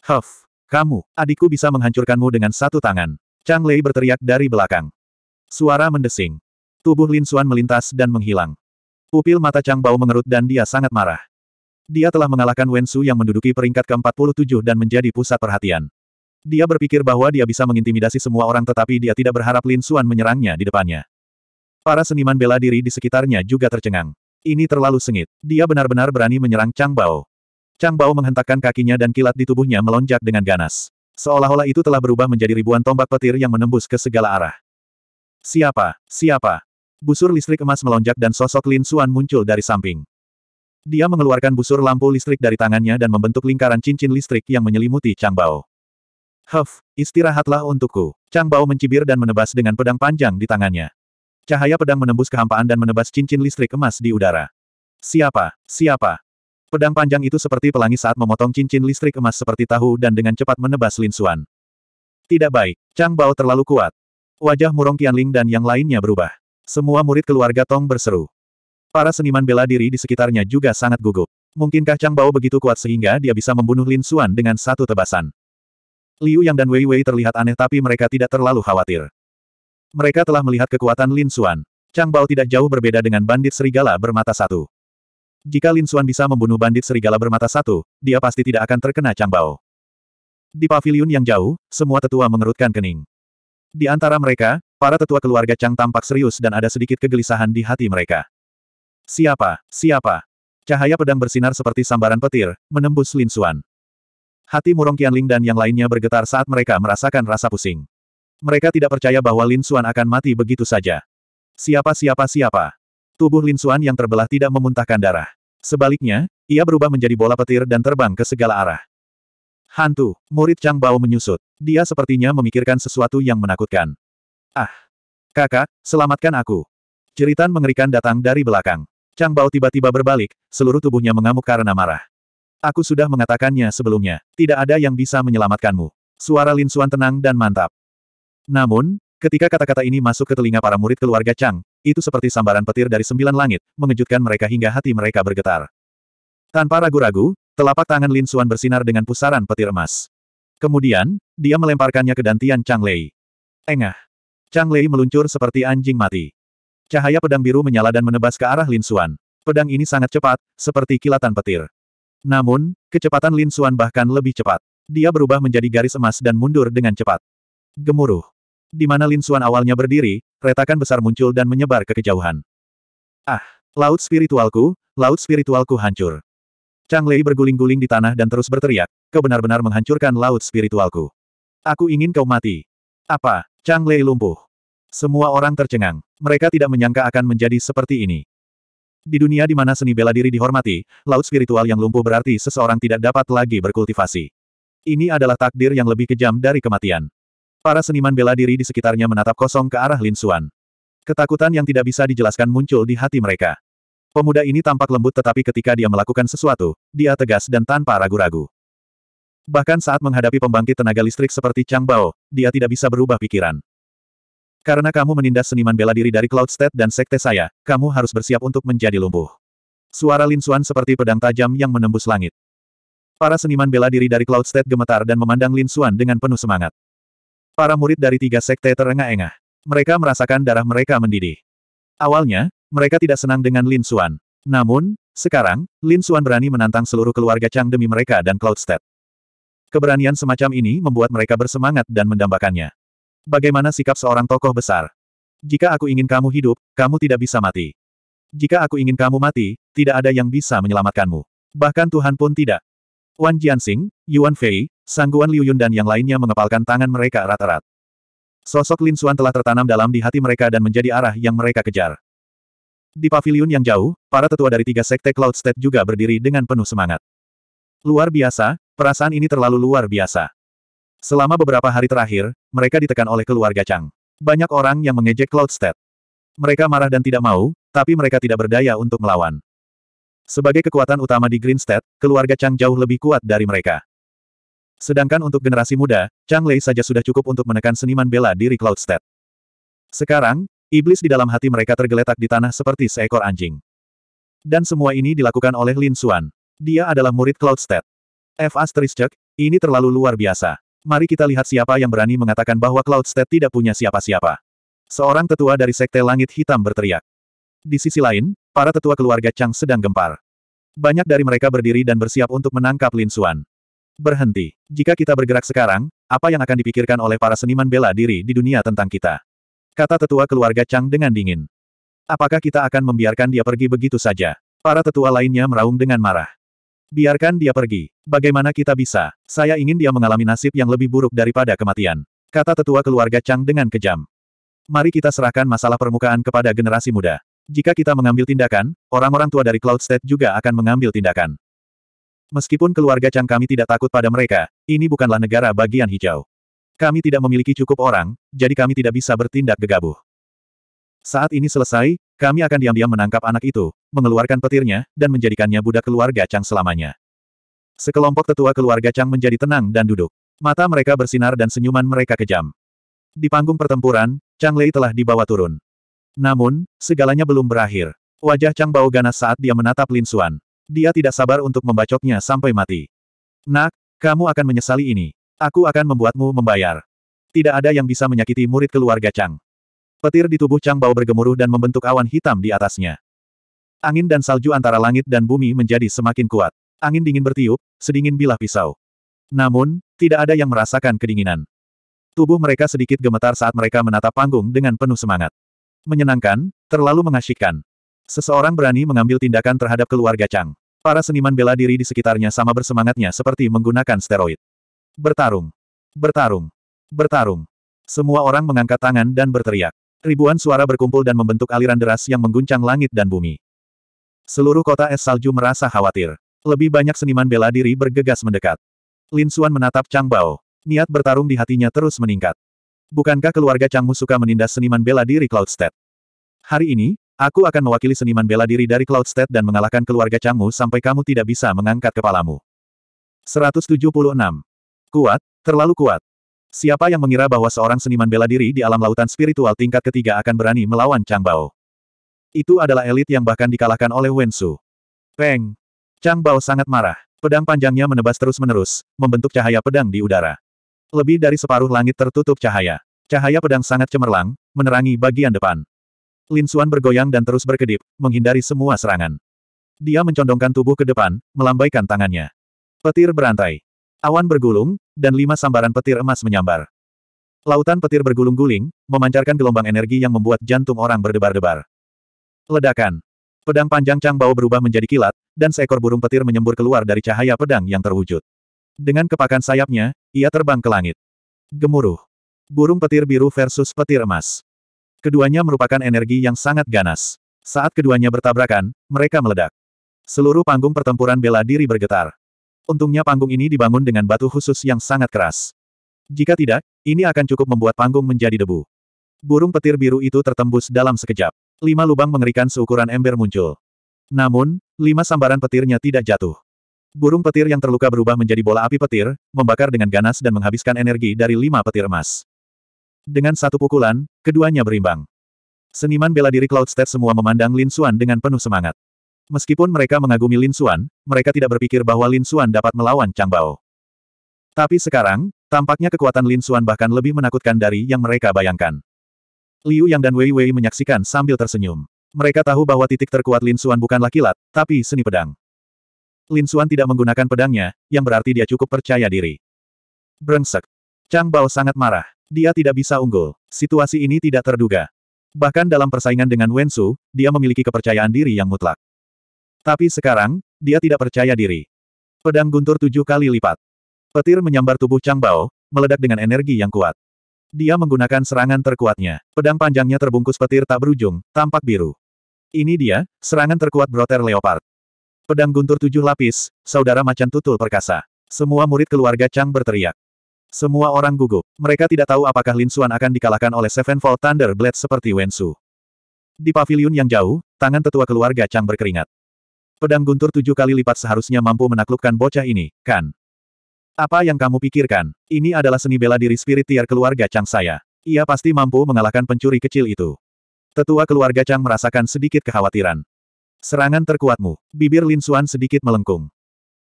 Speaker 1: Huff! Kamu, adikku bisa menghancurkanmu dengan satu tangan. Chang Lei berteriak dari belakang. Suara mendesing. Tubuh Lin Xuan melintas dan menghilang. Pupil mata Chang Bao mengerut dan dia sangat marah. Dia telah mengalahkan Wen Su yang menduduki peringkat ke-47 dan menjadi pusat perhatian. Dia berpikir bahwa dia bisa mengintimidasi semua orang tetapi dia tidak berharap Lin Xuan menyerangnya di depannya. Para seniman bela diri di sekitarnya juga tercengang. Ini terlalu sengit. Dia benar-benar berani menyerang Chang Bao. Chang Bao menghentakkan kakinya dan kilat di tubuhnya melonjak dengan ganas. Seolah-olah itu telah berubah menjadi ribuan tombak petir yang menembus ke segala arah. Siapa? Siapa? Busur listrik emas melonjak dan sosok Lin Xuan muncul dari samping. Dia mengeluarkan busur lampu listrik dari tangannya dan membentuk lingkaran cincin listrik yang menyelimuti Chang Bao. Huff, istirahatlah untukku. Chang Bao mencibir dan menebas dengan pedang panjang di tangannya. Cahaya pedang menembus kehampaan dan menebas cincin listrik emas di udara. Siapa? Siapa? Pedang panjang itu seperti pelangi saat memotong cincin listrik emas seperti tahu dan dengan cepat menebas Lin Xuan. Tidak baik, Chang Bao terlalu kuat. Wajah Murong Qianling dan yang lainnya berubah. Semua murid keluarga Tong berseru. Para seniman bela diri di sekitarnya juga sangat gugup. Mungkinkah Chang Bao begitu kuat sehingga dia bisa membunuh Lin Xuan dengan satu tebasan? Liu Yang dan Wei Wei terlihat aneh tapi mereka tidak terlalu khawatir. Mereka telah melihat kekuatan Lin Xuan. Chang Bao tidak jauh berbeda dengan bandit serigala bermata satu. Jika Lin Xuan bisa membunuh bandit serigala bermata satu, dia pasti tidak akan terkena Chang Bao. Di pavilion yang jauh, semua tetua mengerutkan kening. Di antara mereka, para tetua keluarga Chang tampak serius dan ada sedikit kegelisahan di hati mereka. Siapa? Siapa? Cahaya pedang bersinar seperti sambaran petir, menembus Lin Xuan. Hati Murong Qianling dan yang lainnya bergetar saat mereka merasakan rasa pusing. Mereka tidak percaya bahwa Lin Xuan akan mati begitu saja. Siapa siapa siapa. Tubuh Lin Xuan yang terbelah tidak memuntahkan darah. Sebaliknya, ia berubah menjadi bola petir dan terbang ke segala arah. Hantu, murid Chang Bao menyusut. Dia sepertinya memikirkan sesuatu yang menakutkan. Ah! Kakak, selamatkan aku. Ceritan mengerikan datang dari belakang. Chang Bao tiba-tiba berbalik, seluruh tubuhnya mengamuk karena marah. Aku sudah mengatakannya sebelumnya, tidak ada yang bisa menyelamatkanmu. Suara Lin Xuan tenang dan mantap. Namun, ketika kata-kata ini masuk ke telinga para murid keluarga Chang, itu seperti sambaran petir dari sembilan langit, mengejutkan mereka hingga hati mereka bergetar. Tanpa ragu-ragu, telapak tangan Lin Xuan bersinar dengan pusaran petir emas. Kemudian, dia melemparkannya ke dantian Chang Lei. Engah. Chang Lei meluncur seperti anjing mati. Cahaya pedang biru menyala dan menebas ke arah Lin Xuan. Pedang ini sangat cepat, seperti kilatan petir. Namun, kecepatan Lin Xuan bahkan lebih cepat. Dia berubah menjadi garis emas dan mundur dengan cepat. Gemuruh. Di mana Lin Xuan awalnya berdiri, retakan besar muncul dan menyebar ke kejauhan. Ah, laut spiritualku, laut spiritualku hancur. Chang Lei berguling-guling di tanah dan terus berteriak, kau benar-benar menghancurkan laut spiritualku. Aku ingin kau mati. Apa? Chang Lei lumpuh. Semua orang tercengang. Mereka tidak menyangka akan menjadi seperti ini. Di dunia di mana seni bela diri dihormati, laut spiritual yang lumpuh berarti seseorang tidak dapat lagi berkultivasi. Ini adalah takdir yang lebih kejam dari kematian. Para seniman bela diri di sekitarnya menatap kosong ke arah Lin Xuan. Ketakutan yang tidak bisa dijelaskan muncul di hati mereka. Pemuda ini tampak lembut tetapi ketika dia melakukan sesuatu, dia tegas dan tanpa ragu-ragu. Bahkan saat menghadapi pembangkit tenaga listrik seperti Chang Bao, dia tidak bisa berubah pikiran. Karena kamu menindas seniman bela diri dari Cloud State dan sekte saya, kamu harus bersiap untuk menjadi lumpuh. Suara Lin Xuan seperti pedang tajam yang menembus langit. Para seniman bela diri dari Cloud State gemetar dan memandang Lin Xuan dengan penuh semangat. Para murid dari tiga sekte terengah-engah. Mereka merasakan darah mereka mendidih. Awalnya, mereka tidak senang dengan Lin Xuan. Namun, sekarang, Lin Xuan berani menantang seluruh keluarga Chang demi mereka dan Cloud State. Keberanian semacam ini membuat mereka bersemangat dan mendambakannya. Bagaimana sikap seorang tokoh besar? Jika aku ingin kamu hidup, kamu tidak bisa mati. Jika aku ingin kamu mati, tidak ada yang bisa menyelamatkanmu. Bahkan Tuhan pun tidak. Wan Jiansing, Yuan Fei, Sangguan Liu Yun dan yang lainnya mengepalkan tangan mereka erat-erat. Sosok Lin Xuan telah tertanam dalam di hati mereka dan menjadi arah yang mereka kejar. Di paviliun yang jauh, para tetua dari tiga sekte Cloud State juga berdiri dengan penuh semangat. Luar biasa, perasaan ini terlalu luar biasa. Selama beberapa hari terakhir, mereka ditekan oleh keluarga Chang. Banyak orang yang mengejek Cloud State. Mereka marah dan tidak mau, tapi mereka tidak berdaya untuk melawan. Sebagai kekuatan utama di Green State, keluarga Chang jauh lebih kuat dari mereka. Sedangkan untuk generasi muda, Chang Lei saja sudah cukup untuk menekan seniman bela diri Cloudstead. Sekarang, iblis di dalam hati mereka tergeletak di tanah seperti seekor anjing. Dan semua ini dilakukan oleh Lin Xuan. Dia adalah murid Cloudstead. F. Asterisk, ini terlalu luar biasa. Mari kita lihat siapa yang berani mengatakan bahwa Cloudstead tidak punya siapa-siapa. Seorang tetua dari Sekte Langit Hitam berteriak. Di sisi lain, para tetua keluarga Chang sedang gempar. Banyak dari mereka berdiri dan bersiap untuk menangkap Lin Xuan. Berhenti. Jika kita bergerak sekarang, apa yang akan dipikirkan oleh para seniman bela diri di dunia tentang kita? Kata tetua keluarga Chang dengan dingin. Apakah kita akan membiarkan dia pergi begitu saja? Para tetua lainnya meraung dengan marah. Biarkan dia pergi. Bagaimana kita bisa? Saya ingin dia mengalami nasib yang lebih buruk daripada kematian. Kata tetua keluarga Chang dengan kejam. Mari kita serahkan masalah permukaan kepada generasi muda. Jika kita mengambil tindakan, orang-orang tua dari Cloud State juga akan mengambil tindakan. Meskipun keluarga Chang kami tidak takut pada mereka, ini bukanlah negara bagian hijau. Kami tidak memiliki cukup orang, jadi kami tidak bisa bertindak gegabah. Saat ini selesai, kami akan diam-diam menangkap anak itu, mengeluarkan petirnya, dan menjadikannya budak keluarga Chang selamanya. Sekelompok tetua keluarga Chang menjadi tenang dan duduk. Mata mereka bersinar dan senyuman mereka kejam. Di panggung pertempuran, Chang Lei telah dibawa turun. Namun, segalanya belum berakhir. Wajah Chang bau ganas saat dia menatap Lin Xuan. Dia tidak sabar untuk membacoknya sampai mati. Nak, kamu akan menyesali ini. Aku akan membuatmu membayar. Tidak ada yang bisa menyakiti murid keluarga Chang. Petir di tubuh Chang Bao bergemuruh dan membentuk awan hitam di atasnya. Angin dan salju antara langit dan bumi menjadi semakin kuat. Angin dingin bertiup, sedingin bilah pisau. Namun, tidak ada yang merasakan kedinginan. Tubuh mereka sedikit gemetar saat mereka menatap panggung dengan penuh semangat. Menyenangkan, terlalu mengasyikkan. Seseorang berani mengambil tindakan terhadap keluarga Chang. Para seniman bela diri di sekitarnya sama bersemangatnya seperti menggunakan steroid. Bertarung. Bertarung. Bertarung. Semua orang mengangkat tangan dan berteriak. Ribuan suara berkumpul dan membentuk aliran deras yang mengguncang langit dan bumi. Seluruh kota es salju merasa khawatir. Lebih banyak seniman bela diri bergegas mendekat. Lin Xuan menatap Chang Bao. Niat bertarung di hatinya terus meningkat. Bukankah keluarga Changmu suka menindas seniman bela diri Cloudstead? Hari ini, Aku akan mewakili seniman bela diri dari Cloud State dan mengalahkan keluarga Changmu sampai kamu tidak bisa mengangkat kepalamu. 176. Kuat, terlalu kuat. Siapa yang mengira bahwa seorang seniman bela diri di alam lautan spiritual tingkat ketiga akan berani melawan Chang Bao? Itu adalah elit yang bahkan dikalahkan oleh Wensu. Peng! Chang Bao sangat marah. Pedang panjangnya menebas terus-menerus, membentuk cahaya pedang di udara. Lebih dari separuh langit tertutup cahaya. Cahaya pedang sangat cemerlang, menerangi bagian depan. Lin Xuan bergoyang dan terus berkedip, menghindari semua serangan. Dia mencondongkan tubuh ke depan, melambaikan tangannya. Petir berantai. Awan bergulung, dan lima sambaran petir emas menyambar. Lautan petir bergulung-guling, memancarkan gelombang energi yang membuat jantung orang berdebar-debar. Ledakan. Pedang panjang Chang Bao berubah menjadi kilat, dan seekor burung petir menyembur keluar dari cahaya pedang yang terwujud. Dengan kepakan sayapnya, ia terbang ke langit. Gemuruh. Burung petir biru versus petir emas. Keduanya merupakan energi yang sangat ganas. Saat keduanya bertabrakan, mereka meledak. Seluruh panggung pertempuran bela diri bergetar. Untungnya panggung ini dibangun dengan batu khusus yang sangat keras. Jika tidak, ini akan cukup membuat panggung menjadi debu. Burung petir biru itu tertembus dalam sekejap. Lima lubang mengerikan seukuran ember muncul. Namun, lima sambaran petirnya tidak jatuh. Burung petir yang terluka berubah menjadi bola api petir, membakar dengan ganas dan menghabiskan energi dari lima petir emas. Dengan satu pukulan, keduanya berimbang. Seniman bela diri Cloud State semua memandang Lin Xuan dengan penuh semangat. Meskipun mereka mengagumi Lin Xuan, mereka tidak berpikir bahwa Lin Xuan dapat melawan Chang Bao. Tapi sekarang, tampaknya kekuatan Lin Xuan bahkan lebih menakutkan dari yang mereka bayangkan. Liu Yang dan Wei Wei menyaksikan sambil tersenyum. Mereka tahu bahwa titik terkuat Lin Xuan bukanlah kilat, tapi seni pedang. Lin Xuan tidak menggunakan pedangnya, yang berarti dia cukup percaya diri. Brengsek. Chang Bao sangat marah. Dia tidak bisa unggul. Situasi ini tidak terduga. Bahkan dalam persaingan dengan Wensu, dia memiliki kepercayaan diri yang mutlak. Tapi sekarang, dia tidak percaya diri. Pedang guntur tujuh kali lipat. Petir menyambar tubuh Chang Bao, meledak dengan energi yang kuat. Dia menggunakan serangan terkuatnya. Pedang panjangnya terbungkus petir tak berujung, tampak biru. Ini dia, serangan terkuat Broter Leopard. Pedang guntur tujuh lapis, saudara macan tutul perkasa. Semua murid keluarga Chang berteriak. Semua orang gugup. Mereka tidak tahu apakah Lin Xuan akan dikalahkan oleh Sevenfold Thunder Blade seperti Wen Su. Di pavilion yang jauh, tangan tetua keluarga Chang berkeringat. Pedang guntur tujuh kali lipat seharusnya mampu menaklukkan bocah ini, kan? Apa yang kamu pikirkan? Ini adalah seni bela diri spirit tier keluarga Chang saya. Ia pasti mampu mengalahkan pencuri kecil itu. Tetua keluarga Chang merasakan sedikit kekhawatiran. Serangan terkuatmu. Bibir Lin Xuan sedikit melengkung.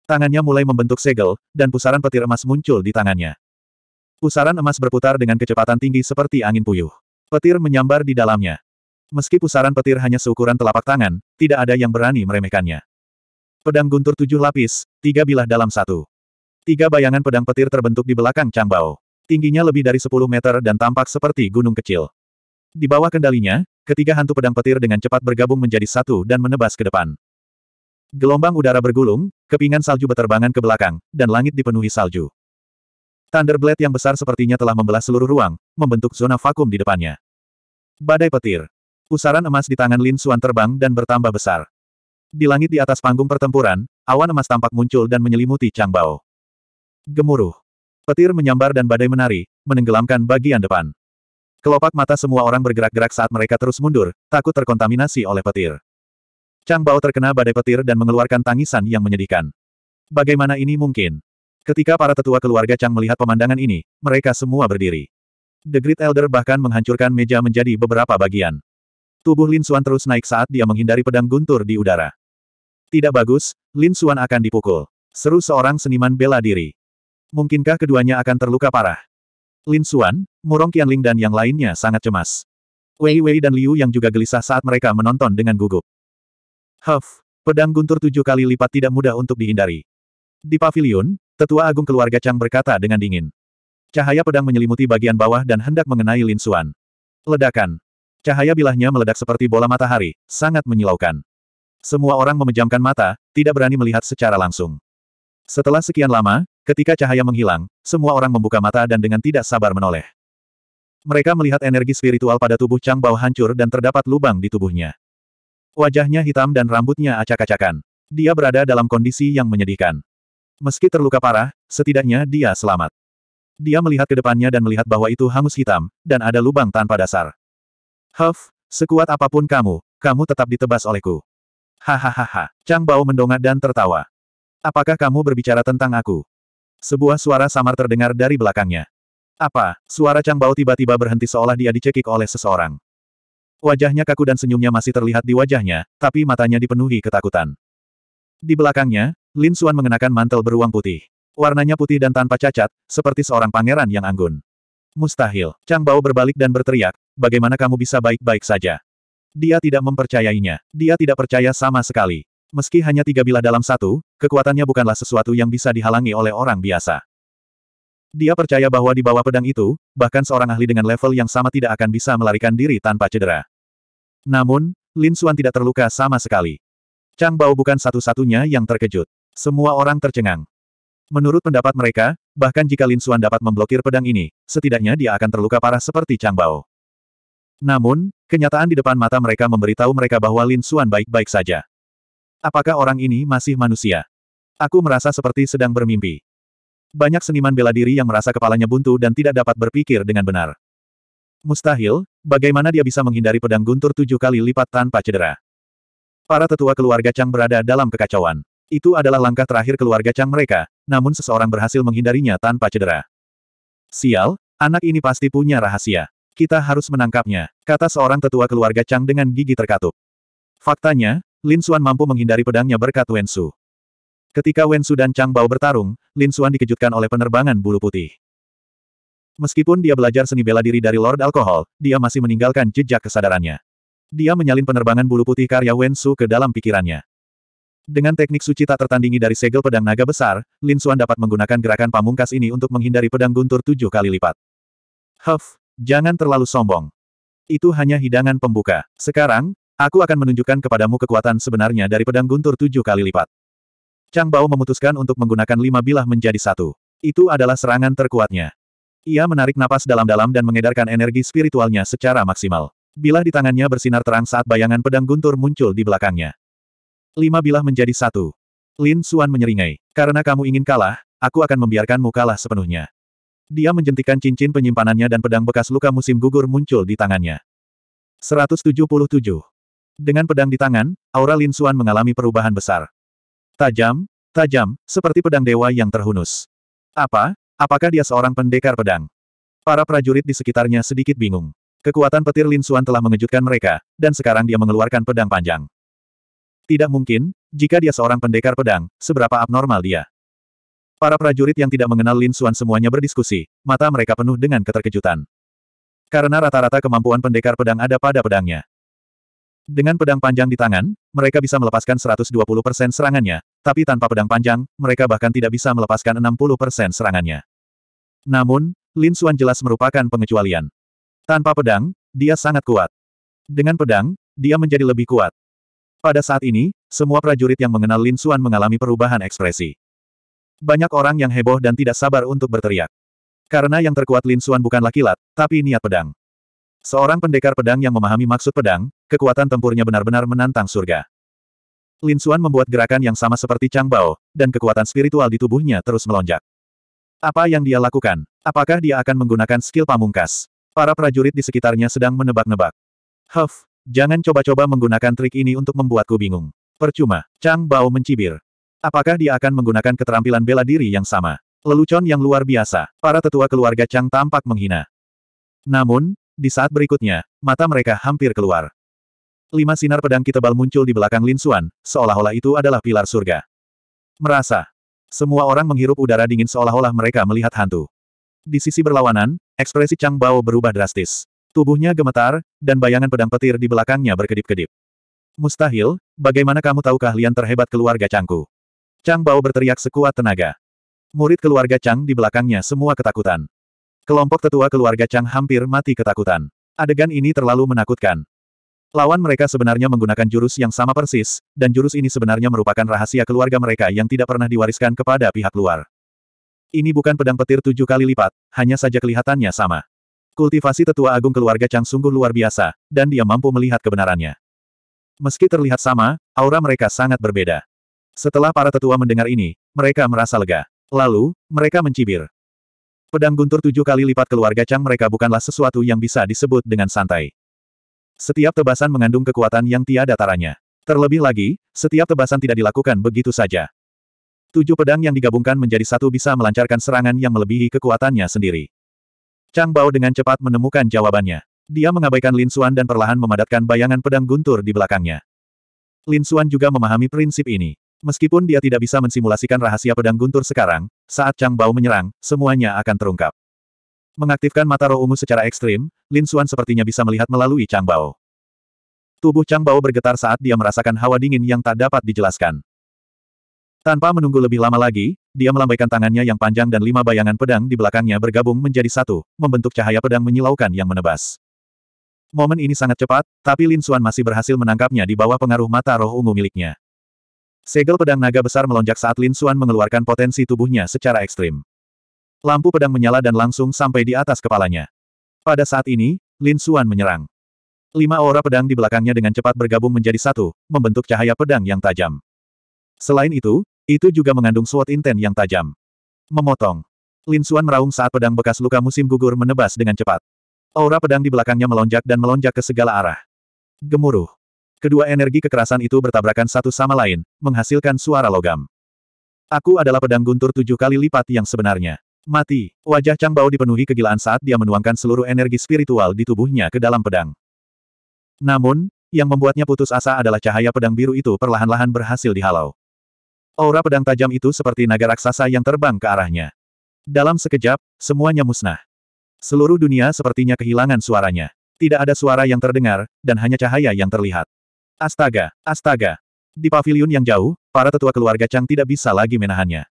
Speaker 1: Tangannya mulai membentuk segel, dan pusaran petir emas muncul di tangannya. Pusaran emas berputar dengan kecepatan tinggi seperti angin puyuh. Petir menyambar di dalamnya. Meski pusaran petir hanya seukuran telapak tangan, tidak ada yang berani meremehkannya. Pedang guntur tujuh lapis, tiga bilah dalam satu. Tiga bayangan pedang petir terbentuk di belakang Chang Bao. Tingginya lebih dari 10 meter dan tampak seperti gunung kecil. Di bawah kendalinya, ketiga hantu pedang petir dengan cepat bergabung menjadi satu dan menebas ke depan. Gelombang udara bergulung, kepingan salju beterbangan ke belakang, dan langit dipenuhi salju. Thunderblade yang besar sepertinya telah membelah seluruh ruang, membentuk zona vakum di depannya. Badai petir. Pusaran emas di tangan Lin Xuan terbang dan bertambah besar. Di langit di atas panggung pertempuran, awan emas tampak muncul dan menyelimuti Chang Bao. Gemuruh. Petir menyambar dan badai menari, menenggelamkan bagian depan. Kelopak mata semua orang bergerak-gerak saat mereka terus mundur, takut terkontaminasi oleh petir. Chang Bao terkena badai petir dan mengeluarkan tangisan yang menyedihkan. Bagaimana ini mungkin? Ketika para tetua keluarga Chang melihat pemandangan ini, mereka semua berdiri. The Great Elder bahkan menghancurkan meja menjadi beberapa bagian. Tubuh Lin Xuan terus naik saat dia menghindari pedang guntur di udara. Tidak bagus, Lin Xuan akan dipukul. Seru seorang seniman bela diri. Mungkinkah keduanya akan terluka parah? Lin Xuan, Murong Qianling dan yang lainnya sangat cemas. Wei Wei dan Liu yang juga gelisah saat mereka menonton dengan gugup. Huff, pedang guntur tujuh kali lipat tidak mudah untuk dihindari. Di pavilion, Tetua Agung keluarga Chang berkata dengan dingin. Cahaya pedang menyelimuti bagian bawah dan hendak mengenai Lin Xuan. Ledakan. Cahaya bilahnya meledak seperti bola matahari, sangat menyilaukan. Semua orang memejamkan mata, tidak berani melihat secara langsung. Setelah sekian lama, ketika cahaya menghilang, semua orang membuka mata dan dengan tidak sabar menoleh. Mereka melihat energi spiritual pada tubuh Chang Bao hancur dan terdapat lubang di tubuhnya. Wajahnya hitam dan rambutnya acak-acakan. Dia berada dalam kondisi yang menyedihkan. Meski terluka parah, setidaknya dia selamat. Dia melihat ke depannya dan melihat bahwa itu hangus hitam, dan ada lubang tanpa dasar. Huff, sekuat apapun kamu, kamu tetap ditebas olehku. Hahaha, Chang Bao mendongak dan tertawa. Apakah kamu berbicara tentang aku? Sebuah suara samar terdengar dari belakangnya. Apa? Suara Chang Bao tiba-tiba berhenti seolah dia dicekik oleh seseorang. Wajahnya kaku dan senyumnya masih terlihat di wajahnya, tapi matanya dipenuhi ketakutan. Di belakangnya, Lin Xuan mengenakan mantel beruang putih. Warnanya putih dan tanpa cacat, seperti seorang pangeran yang anggun. Mustahil, Chang Bao berbalik dan berteriak, bagaimana kamu bisa baik-baik saja? Dia tidak mempercayainya. Dia tidak percaya sama sekali. Meski hanya tiga bilah dalam satu, kekuatannya bukanlah sesuatu yang bisa dihalangi oleh orang biasa. Dia percaya bahwa di bawah pedang itu, bahkan seorang ahli dengan level yang sama tidak akan bisa melarikan diri tanpa cedera. Namun, Lin Xuan tidak terluka sama sekali. Chang Bao bukan satu-satunya yang terkejut. Semua orang tercengang. Menurut pendapat mereka, bahkan jika Lin Xuan dapat memblokir pedang ini, setidaknya dia akan terluka parah seperti Chang Bao. Namun, kenyataan di depan mata mereka memberitahu mereka bahwa Lin Xuan baik-baik saja. Apakah orang ini masih manusia? Aku merasa seperti sedang bermimpi. Banyak seniman bela diri yang merasa kepalanya buntu dan tidak dapat berpikir dengan benar. Mustahil, bagaimana dia bisa menghindari pedang guntur tujuh kali lipat tanpa cedera. Para tetua keluarga Chang berada dalam kekacauan. Itu adalah langkah terakhir keluarga Chang mereka, namun seseorang berhasil menghindarinya tanpa cedera. Sial, anak ini pasti punya rahasia. Kita harus menangkapnya, kata seorang tetua keluarga Chang dengan gigi terkatup. Faktanya, Lin Xuan mampu menghindari pedangnya berkat Wen Su. Ketika Wen Su dan Chang Bao bertarung, Lin Xuan dikejutkan oleh penerbangan bulu putih. Meskipun dia belajar seni bela diri dari Lord Alkohol, dia masih meninggalkan jejak kesadarannya. Dia menyalin penerbangan bulu putih karya Wen Su ke dalam pikirannya. Dengan teknik suci tak tertandingi dari segel pedang naga besar, Lin Xuan dapat menggunakan gerakan pamungkas ini untuk menghindari pedang guntur tujuh kali lipat. Huff, jangan terlalu sombong. Itu hanya hidangan pembuka. Sekarang, aku akan menunjukkan kepadamu kekuatan sebenarnya dari pedang guntur tujuh kali lipat. Chang Bao memutuskan untuk menggunakan lima bilah menjadi satu. Itu adalah serangan terkuatnya. Ia menarik napas dalam-dalam dan mengedarkan energi spiritualnya secara maksimal. Bilah di tangannya bersinar terang saat bayangan pedang guntur muncul di belakangnya. Lima bilah menjadi satu. Lin Suan menyeringai. Karena kamu ingin kalah, aku akan membiarkanmu kalah sepenuhnya. Dia menjentikan cincin penyimpanannya dan pedang bekas luka musim gugur muncul di tangannya. 177. Dengan pedang di tangan, aura Lin Suan mengalami perubahan besar. Tajam, tajam, seperti pedang dewa yang terhunus. Apa? Apakah dia seorang pendekar pedang? Para prajurit di sekitarnya sedikit bingung. Kekuatan petir Lin Suan telah mengejutkan mereka, dan sekarang dia mengeluarkan pedang panjang. Tidak mungkin, jika dia seorang pendekar pedang, seberapa abnormal dia. Para prajurit yang tidak mengenal Lin Xuan semuanya berdiskusi, mata mereka penuh dengan keterkejutan. Karena rata-rata kemampuan pendekar pedang ada pada pedangnya. Dengan pedang panjang di tangan, mereka bisa melepaskan 120% serangannya, tapi tanpa pedang panjang, mereka bahkan tidak bisa melepaskan 60% serangannya. Namun, Lin Xuan jelas merupakan pengecualian. Tanpa pedang, dia sangat kuat. Dengan pedang, dia menjadi lebih kuat. Pada saat ini, semua prajurit yang mengenal Lin Xuan mengalami perubahan ekspresi. Banyak orang yang heboh dan tidak sabar untuk berteriak. Karena yang terkuat Lin Xuan bukanlah kilat, tapi niat pedang. Seorang pendekar pedang yang memahami maksud pedang, kekuatan tempurnya benar-benar menantang surga. Lin Xuan membuat gerakan yang sama seperti Chang Bao, dan kekuatan spiritual di tubuhnya terus melonjak. Apa yang dia lakukan? Apakah dia akan menggunakan skill pamungkas? Para prajurit di sekitarnya sedang menebak-nebak. Huff, Jangan coba-coba menggunakan trik ini untuk membuatku bingung. Percuma, Chang Bao mencibir. Apakah dia akan menggunakan keterampilan bela diri yang sama? Lelucon yang luar biasa, para tetua keluarga Chang tampak menghina. Namun, di saat berikutnya, mata mereka hampir keluar. Lima sinar pedang kitebal muncul di belakang Lin Xuan, seolah-olah itu adalah pilar surga. Merasa. Semua orang menghirup udara dingin seolah-olah mereka melihat hantu. Di sisi berlawanan, ekspresi Chang Bao berubah drastis. Tubuhnya gemetar, dan bayangan pedang petir di belakangnya berkedip-kedip. Mustahil, bagaimana kamu tahu keahlian terhebat keluarga Changku? Chang Bao berteriak sekuat tenaga. Murid keluarga Chang di belakangnya semua ketakutan. Kelompok tetua keluarga Chang hampir mati ketakutan. Adegan ini terlalu menakutkan. Lawan mereka sebenarnya menggunakan jurus yang sama persis, dan jurus ini sebenarnya merupakan rahasia keluarga mereka yang tidak pernah diwariskan kepada pihak luar. Ini bukan pedang petir tujuh kali lipat, hanya saja kelihatannya sama. Kultivasi tetua agung keluarga Chang sungguh luar biasa, dan dia mampu melihat kebenarannya. Meski terlihat sama, aura mereka sangat berbeda. Setelah para tetua mendengar ini, mereka merasa lega. Lalu, mereka mencibir. Pedang guntur tujuh kali lipat keluarga Chang mereka bukanlah sesuatu yang bisa disebut dengan santai. Setiap tebasan mengandung kekuatan yang tiada taranya. Terlebih lagi, setiap tebasan tidak dilakukan begitu saja. Tujuh pedang yang digabungkan menjadi satu bisa melancarkan serangan yang melebihi kekuatannya sendiri. Chang Bao dengan cepat menemukan jawabannya. Dia mengabaikan Lin Xuan dan perlahan memadatkan bayangan pedang guntur di belakangnya. Lin Xuan juga memahami prinsip ini. Meskipun dia tidak bisa mensimulasikan rahasia pedang guntur sekarang, saat Chang Bao menyerang, semuanya akan terungkap. Mengaktifkan mata roh ungu secara ekstrim, Lin Xuan sepertinya bisa melihat melalui Chang Bao. Tubuh Chang Bao bergetar saat dia merasakan hawa dingin yang tak dapat dijelaskan. Tanpa menunggu lebih lama lagi, dia melambaikan tangannya yang panjang dan lima bayangan pedang di belakangnya bergabung menjadi satu, membentuk cahaya pedang menyilaukan yang menebas. Momen ini sangat cepat, tapi Lin Xuan masih berhasil menangkapnya di bawah pengaruh mata roh ungu miliknya. Segel pedang naga besar melonjak saat Lin Xuan mengeluarkan potensi tubuhnya secara ekstrim. Lampu pedang menyala dan langsung sampai di atas kepalanya. Pada saat ini, Lin Xuan menyerang. Lima aura pedang di belakangnya dengan cepat bergabung menjadi satu, membentuk cahaya pedang yang tajam. Selain itu, itu juga mengandung suot inten yang tajam. Memotong. Lin Xuan meraung saat pedang bekas luka musim gugur menebas dengan cepat. Aura pedang di belakangnya melonjak dan melonjak ke segala arah. Gemuruh. Kedua energi kekerasan itu bertabrakan satu sama lain, menghasilkan suara logam. Aku adalah pedang guntur tujuh kali lipat yang sebenarnya. Mati. Wajah Chang Bao dipenuhi kegilaan saat dia menuangkan seluruh energi spiritual di tubuhnya ke dalam pedang. Namun, yang membuatnya putus asa adalah cahaya pedang biru itu perlahan-lahan berhasil dihalau. Aura pedang tajam itu seperti naga raksasa yang terbang ke arahnya. Dalam sekejap, semuanya musnah. Seluruh dunia sepertinya kehilangan suaranya. Tidak ada suara yang terdengar, dan hanya cahaya yang terlihat. Astaga, astaga. Di pavilion yang jauh, para tetua keluarga Chang tidak bisa lagi menahannya.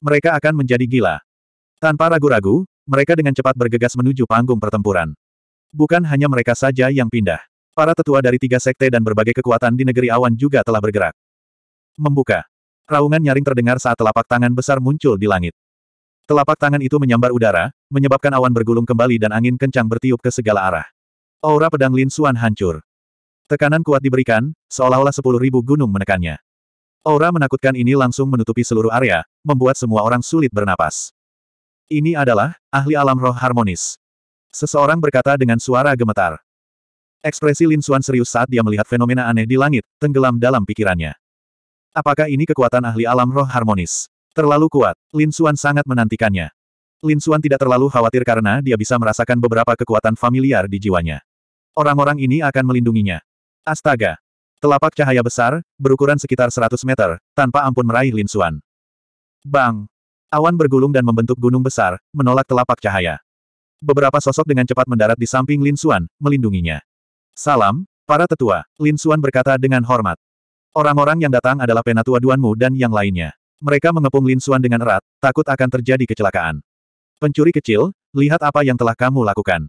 Speaker 1: Mereka akan menjadi gila. Tanpa ragu-ragu, mereka dengan cepat bergegas menuju panggung pertempuran. Bukan hanya mereka saja yang pindah. Para tetua dari tiga sekte dan berbagai kekuatan di negeri awan juga telah bergerak. Membuka. Raungan nyaring terdengar saat telapak tangan besar muncul di langit. Telapak tangan itu menyambar udara, menyebabkan awan bergulung kembali dan angin kencang bertiup ke segala arah. Aura pedang Lin Suan hancur. Tekanan kuat diberikan, seolah-olah sepuluh ribu gunung menekannya. Aura menakutkan ini langsung menutupi seluruh area, membuat semua orang sulit bernapas. Ini adalah, ahli alam roh harmonis. Seseorang berkata dengan suara gemetar. Ekspresi Lin Suan serius saat dia melihat fenomena aneh di langit, tenggelam dalam pikirannya. Apakah ini kekuatan ahli alam roh harmonis? Terlalu kuat, Lin Xuan sangat menantikannya. Lin Xuan tidak terlalu khawatir karena dia bisa merasakan beberapa kekuatan familiar di jiwanya. Orang-orang ini akan melindunginya. Astaga! Telapak cahaya besar, berukuran sekitar 100 meter, tanpa ampun meraih Lin Xuan. Bang! Awan bergulung dan membentuk gunung besar, menolak telapak cahaya. Beberapa sosok dengan cepat mendarat di samping Lin Xuan, melindunginya. Salam, para tetua, Lin Xuan berkata dengan hormat. Orang-orang yang datang adalah penatua Duanmu dan yang lainnya. Mereka mengepung Lin Xuan dengan erat, takut akan terjadi kecelakaan. Pencuri kecil, lihat apa yang telah kamu lakukan.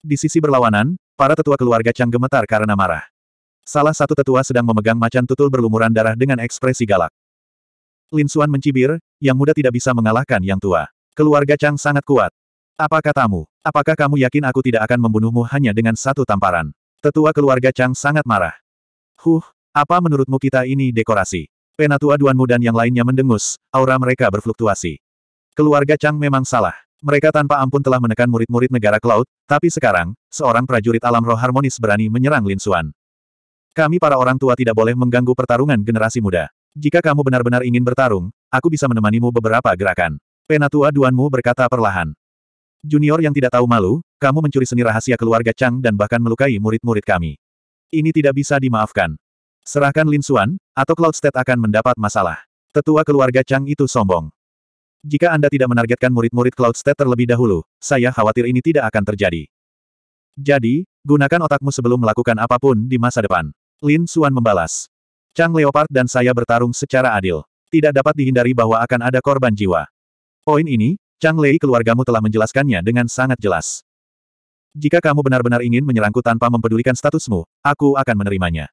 Speaker 1: Di sisi berlawanan, para tetua keluarga Chang gemetar karena marah. Salah satu tetua sedang memegang macan tutul berlumuran darah dengan ekspresi galak. Lin Xuan mencibir, yang muda tidak bisa mengalahkan yang tua. Keluarga Chang sangat kuat. Apa katamu? Apakah kamu yakin aku tidak akan membunuhmu hanya dengan satu tamparan? Tetua keluarga Chang sangat marah. Huh, apa menurutmu kita ini dekorasi? Penatua Duanmu dan yang lainnya mendengus, aura mereka berfluktuasi. Keluarga Chang memang salah. Mereka tanpa ampun telah menekan murid-murid negara Cloud, tapi sekarang, seorang prajurit alam roh harmonis berani menyerang Lin Xuan. Kami para orang tua tidak boleh mengganggu pertarungan generasi muda. Jika kamu benar-benar ingin bertarung, aku bisa menemanimu beberapa gerakan. Penatua Duanmu berkata perlahan. Junior yang tidak tahu malu, kamu mencuri seni rahasia keluarga Chang dan bahkan melukai murid-murid kami. Ini tidak bisa dimaafkan. Serahkan Lin Xuan, atau Cloud State akan mendapat masalah. Tetua keluarga Chang itu sombong. Jika Anda tidak menargetkan murid-murid Cloud State terlebih dahulu, saya khawatir ini tidak akan terjadi. Jadi, gunakan otakmu sebelum melakukan apapun di masa depan. Lin Xuan membalas. Chang Leopard dan saya bertarung secara adil. Tidak dapat dihindari bahwa akan ada korban jiwa. Poin ini, Chang Lei keluargamu telah menjelaskannya dengan sangat jelas. Jika kamu benar-benar ingin menyerangku tanpa mempedulikan statusmu, aku akan menerimanya.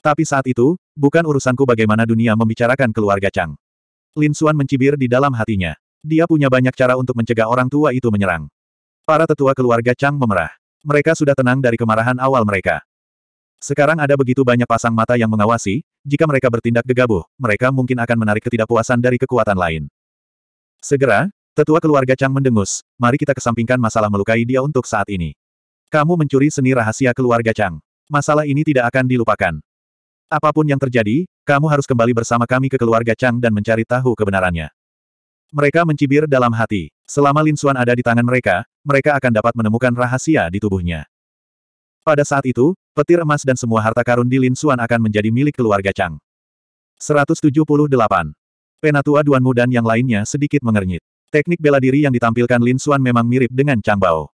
Speaker 1: Tapi saat itu, bukan urusanku bagaimana dunia membicarakan keluarga Chang. Lin Xuan mencibir di dalam hatinya. Dia punya banyak cara untuk mencegah orang tua itu menyerang. Para tetua keluarga Chang memerah. Mereka sudah tenang dari kemarahan awal mereka. Sekarang ada begitu banyak pasang mata yang mengawasi, jika mereka bertindak gegabah, mereka mungkin akan menarik ketidakpuasan dari kekuatan lain. Segera, tetua keluarga Chang mendengus, mari kita kesampingkan masalah melukai dia untuk saat ini. Kamu mencuri seni rahasia keluarga Chang. Masalah ini tidak akan dilupakan. Apapun yang terjadi, kamu harus kembali bersama kami ke keluarga Chang dan mencari tahu kebenarannya. Mereka mencibir dalam hati. Selama Lin Xuan ada di tangan mereka, mereka akan dapat menemukan rahasia di tubuhnya. Pada saat itu, petir emas dan semua harta karun di Lin Xuan akan menjadi milik keluarga Chang. 178. Penatua Duanmu dan yang lainnya sedikit mengernyit. Teknik bela diri yang ditampilkan Lin Xuan memang mirip dengan Chang Bao.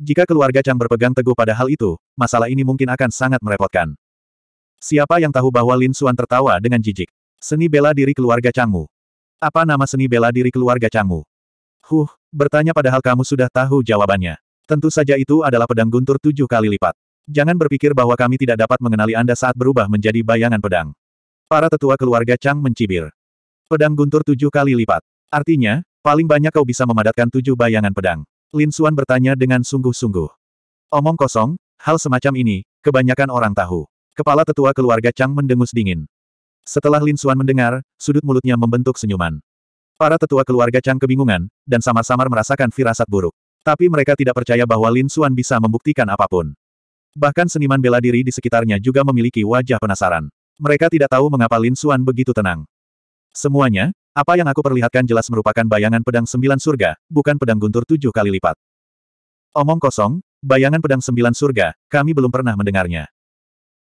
Speaker 1: Jika keluarga Chang berpegang teguh pada hal itu, masalah ini mungkin akan sangat merepotkan. Siapa yang tahu bahwa Lin Xuan tertawa dengan jijik? Seni bela diri keluarga Changmu. Apa nama seni bela diri keluarga Changmu? Huh, bertanya padahal kamu sudah tahu jawabannya. Tentu saja itu adalah pedang guntur tujuh kali lipat. Jangan berpikir bahwa kami tidak dapat mengenali Anda saat berubah menjadi bayangan pedang. Para tetua keluarga Chang mencibir. Pedang guntur tujuh kali lipat. Artinya, paling banyak kau bisa memadatkan tujuh bayangan pedang. Lin Xuan bertanya dengan sungguh-sungguh. Omong kosong, hal semacam ini, kebanyakan orang tahu. Kepala tetua keluarga Chang mendengus dingin. Setelah Lin Xuan mendengar, sudut mulutnya membentuk senyuman. Para tetua keluarga Chang kebingungan, dan samar-samar merasakan firasat buruk. Tapi mereka tidak percaya bahwa Lin Xuan bisa membuktikan apapun. Bahkan seniman bela diri di sekitarnya juga memiliki wajah penasaran. Mereka tidak tahu mengapa Lin Xuan begitu tenang. Semuanya, apa yang aku perlihatkan jelas merupakan bayangan pedang sembilan surga, bukan pedang guntur tujuh kali lipat. Omong kosong, bayangan pedang sembilan surga, kami belum pernah mendengarnya.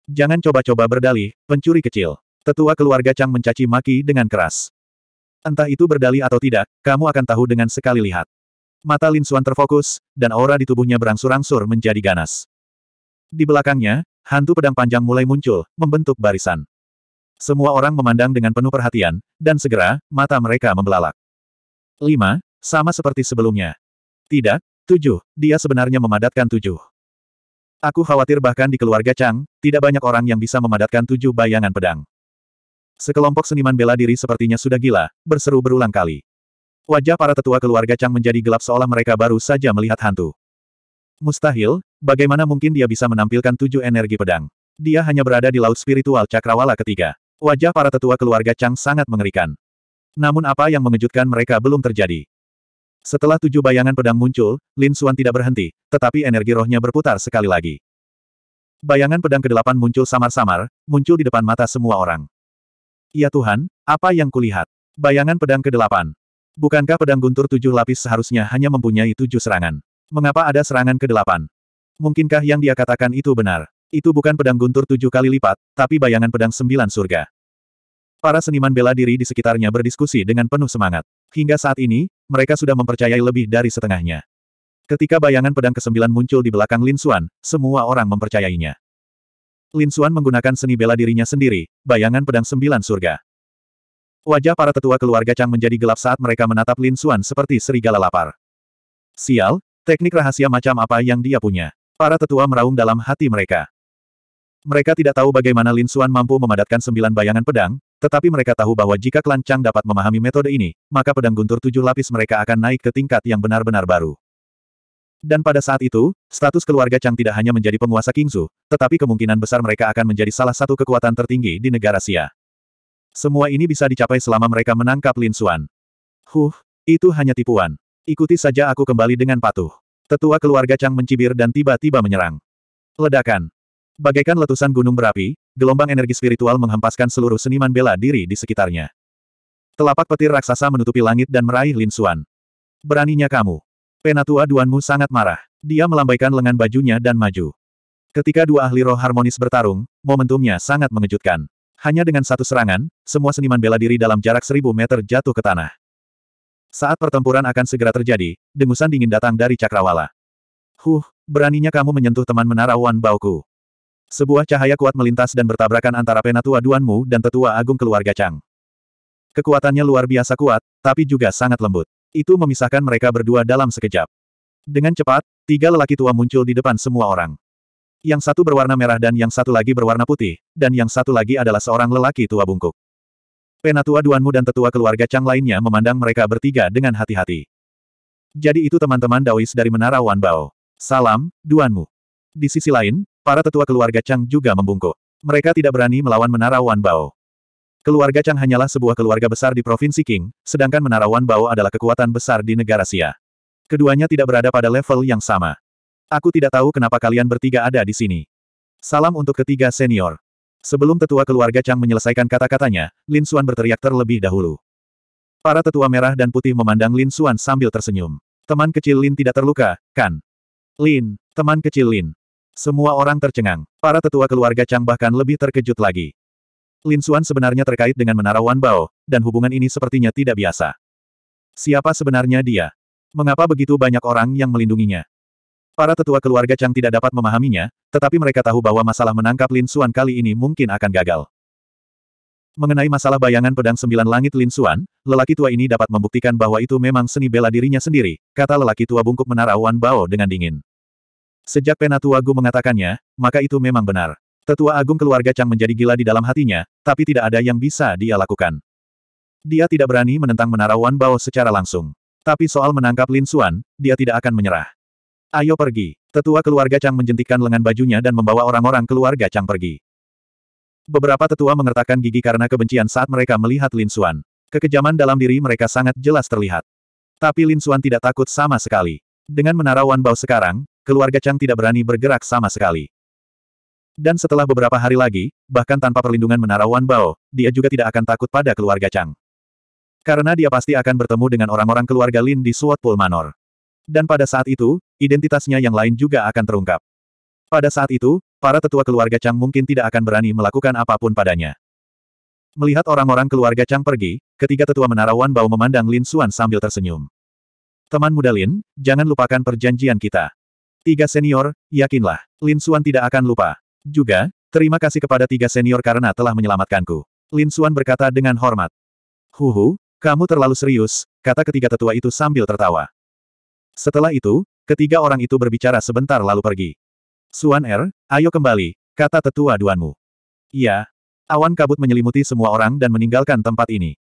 Speaker 1: Jangan coba-coba berdalih, pencuri kecil. Tetua keluarga Chang mencaci maki dengan keras. Entah itu berdalih atau tidak, kamu akan tahu dengan sekali lihat. Mata Lin Xuan terfokus, dan aura di tubuhnya berangsur-angsur menjadi ganas. Di belakangnya, hantu pedang panjang mulai muncul, membentuk barisan. Semua orang memandang dengan penuh perhatian, dan segera, mata mereka membelalak. Lima, Sama seperti sebelumnya. Tidak, tujuh. Dia sebenarnya memadatkan tujuh. Aku khawatir bahkan di keluarga Chang, tidak banyak orang yang bisa memadatkan tujuh bayangan pedang. Sekelompok seniman bela diri sepertinya sudah gila, berseru berulang kali. Wajah para tetua keluarga Chang menjadi gelap seolah mereka baru saja melihat hantu. Mustahil, bagaimana mungkin dia bisa menampilkan tujuh energi pedang. Dia hanya berada di laut spiritual cakrawala ketiga. Wajah para tetua keluarga Chang sangat mengerikan. Namun apa yang mengejutkan mereka belum terjadi. Setelah tujuh bayangan pedang muncul, Lin Xuan tidak berhenti, tetapi energi rohnya berputar sekali lagi. Bayangan pedang kedelapan muncul samar-samar, muncul di depan mata semua orang. Ya Tuhan, apa yang kulihat? Bayangan pedang kedelapan. Bukankah pedang guntur tujuh lapis seharusnya hanya mempunyai tujuh serangan? Mengapa ada serangan kedelapan? Mungkinkah yang dia katakan itu benar? Itu bukan pedang guntur tujuh kali lipat, tapi bayangan pedang sembilan surga. Para seniman bela diri di sekitarnya berdiskusi dengan penuh semangat. Hingga saat ini, mereka sudah mempercayai lebih dari setengahnya. Ketika bayangan pedang kesembilan muncul di belakang Lin Xuan, semua orang mempercayainya. Lin Xuan menggunakan seni bela dirinya sendiri, bayangan pedang sembilan surga. Wajah para tetua keluarga Chang menjadi gelap saat mereka menatap Lin Xuan seperti serigala lapar. Sial, teknik rahasia macam apa yang dia punya. Para tetua meraung dalam hati mereka. Mereka tidak tahu bagaimana Lin Xuan mampu memadatkan sembilan bayangan pedang, tetapi mereka tahu bahwa jika klan Chang dapat memahami metode ini, maka pedang guntur tujuh lapis mereka akan naik ke tingkat yang benar-benar baru. Dan pada saat itu, status keluarga Chang tidak hanya menjadi penguasa Kingzu, tetapi kemungkinan besar mereka akan menjadi salah satu kekuatan tertinggi di negara Xia. Semua ini bisa dicapai selama mereka menangkap Lin Xuan. Huh, itu hanya tipuan. Ikuti saja aku kembali dengan patuh. Tetua keluarga Chang mencibir dan tiba-tiba menyerang. Ledakan. Bagaikan letusan gunung berapi, gelombang energi spiritual menghempaskan seluruh seniman bela diri di sekitarnya. Telapak petir raksasa menutupi langit dan meraih Lin Xuan. Beraninya kamu. Penatua Duanmu sangat marah. Dia melambaikan lengan bajunya dan maju. Ketika dua ahli roh harmonis bertarung, momentumnya sangat mengejutkan. Hanya dengan satu serangan, semua seniman bela diri dalam jarak seribu meter jatuh ke tanah. Saat pertempuran akan segera terjadi, dengusan dingin datang dari Cakrawala. Huh, beraninya kamu menyentuh teman menara Wan Bauku. Sebuah cahaya kuat melintas dan bertabrakan antara penatua Duanmu dan tetua agung keluarga Chang. Kekuatannya luar biasa kuat, tapi juga sangat lembut. Itu memisahkan mereka berdua dalam sekejap. Dengan cepat, tiga lelaki tua muncul di depan semua orang. Yang satu berwarna merah dan yang satu lagi berwarna putih, dan yang satu lagi adalah seorang lelaki tua bungkuk. Penatua Duanmu dan tetua keluarga Chang lainnya memandang mereka bertiga dengan hati-hati. Jadi itu teman-teman Daois dari Menara Wanbao. Salam, Duanmu. Di sisi lain, Para tetua keluarga Chang juga membungkuk. Mereka tidak berani melawan menara Bao. Keluarga Chang hanyalah sebuah keluarga besar di Provinsi King, sedangkan menara Bao adalah kekuatan besar di negara Xia. Keduanya tidak berada pada level yang sama. Aku tidak tahu kenapa kalian bertiga ada di sini. Salam untuk ketiga senior. Sebelum tetua keluarga Chang menyelesaikan kata-katanya, Lin Xuan berteriak terlebih dahulu. Para tetua merah dan putih memandang Lin Xuan sambil tersenyum. Teman kecil Lin tidak terluka, kan? Lin, teman kecil Lin. Semua orang tercengang. Para tetua keluarga Chang bahkan lebih terkejut lagi. Lin Xuan sebenarnya terkait dengan menara Wan Bao, dan hubungan ini sepertinya tidak biasa. Siapa sebenarnya dia? Mengapa begitu banyak orang yang melindunginya? Para tetua keluarga Chang tidak dapat memahaminya, tetapi mereka tahu bahwa masalah menangkap Lin Xuan kali ini mungkin akan gagal. Mengenai masalah bayangan pedang sembilan langit Lin Xuan, lelaki tua ini dapat membuktikan bahwa itu memang seni bela dirinya sendiri, kata lelaki tua bungkuk menara Wan Bao dengan dingin. Sejak Penatua agung mengatakannya, maka itu memang benar. Tetua agung keluarga Chang menjadi gila di dalam hatinya, tapi tidak ada yang bisa dia lakukan. Dia tidak berani menentang menara Wan Bao secara langsung. Tapi soal menangkap Lin Xuan, dia tidak akan menyerah. Ayo pergi. Tetua keluarga Chang menjentikkan lengan bajunya dan membawa orang-orang keluarga Chang pergi. Beberapa tetua mengertakkan gigi karena kebencian saat mereka melihat Lin Xuan. Kekejaman dalam diri mereka sangat jelas terlihat. Tapi Lin Xuan tidak takut sama sekali. Dengan menara Wan Bao sekarang, keluarga Chang tidak berani bergerak sama sekali. Dan setelah beberapa hari lagi, bahkan tanpa perlindungan menara Wan Bao, dia juga tidak akan takut pada keluarga Chang. Karena dia pasti akan bertemu dengan orang-orang keluarga Lin di Suat Pool Manor. Dan pada saat itu, identitasnya yang lain juga akan terungkap. Pada saat itu, para tetua keluarga Chang mungkin tidak akan berani melakukan apapun padanya. Melihat orang-orang keluarga Chang pergi, ketiga tetua menara Wan Bao memandang Lin Xuan sambil tersenyum. Teman muda Lin, jangan lupakan perjanjian kita. Tiga senior, yakinlah, Lin Suan tidak akan lupa. Juga, terima kasih kepada tiga senior karena telah menyelamatkanku. Lin Suan berkata dengan hormat. Huhu, kamu terlalu serius, kata ketiga tetua itu sambil tertawa. Setelah itu, ketiga orang itu berbicara sebentar lalu pergi. Suan Er, ayo kembali, kata tetua duanmu. Ya, Awan kabut menyelimuti semua orang dan meninggalkan tempat ini.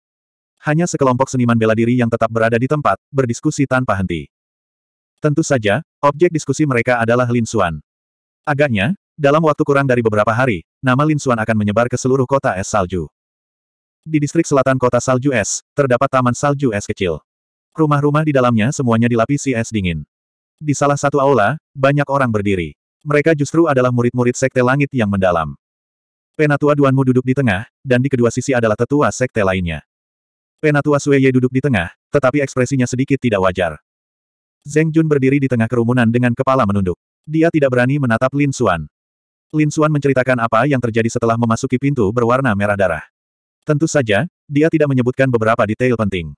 Speaker 1: Hanya sekelompok seniman bela diri yang tetap berada di tempat, berdiskusi tanpa henti. Tentu saja, objek diskusi mereka adalah Lin Xuan. Agaknya, dalam waktu kurang dari beberapa hari, nama Lin Xuan akan menyebar ke seluruh kota es salju. Di distrik selatan kota salju es, terdapat taman salju es kecil. Rumah-rumah di dalamnya semuanya dilapisi es dingin. Di salah satu aula, banyak orang berdiri. Mereka justru adalah murid-murid sekte langit yang mendalam. Penatua Duanmu duduk di tengah, dan di kedua sisi adalah tetua sekte lainnya. Penatua Sueye duduk di tengah, tetapi ekspresinya sedikit tidak wajar. Zeng Jun berdiri di tengah kerumunan dengan kepala menunduk. Dia tidak berani menatap Lin Xuan. Lin Xuan menceritakan apa yang terjadi setelah memasuki pintu berwarna merah darah. Tentu saja, dia tidak menyebutkan beberapa detail penting.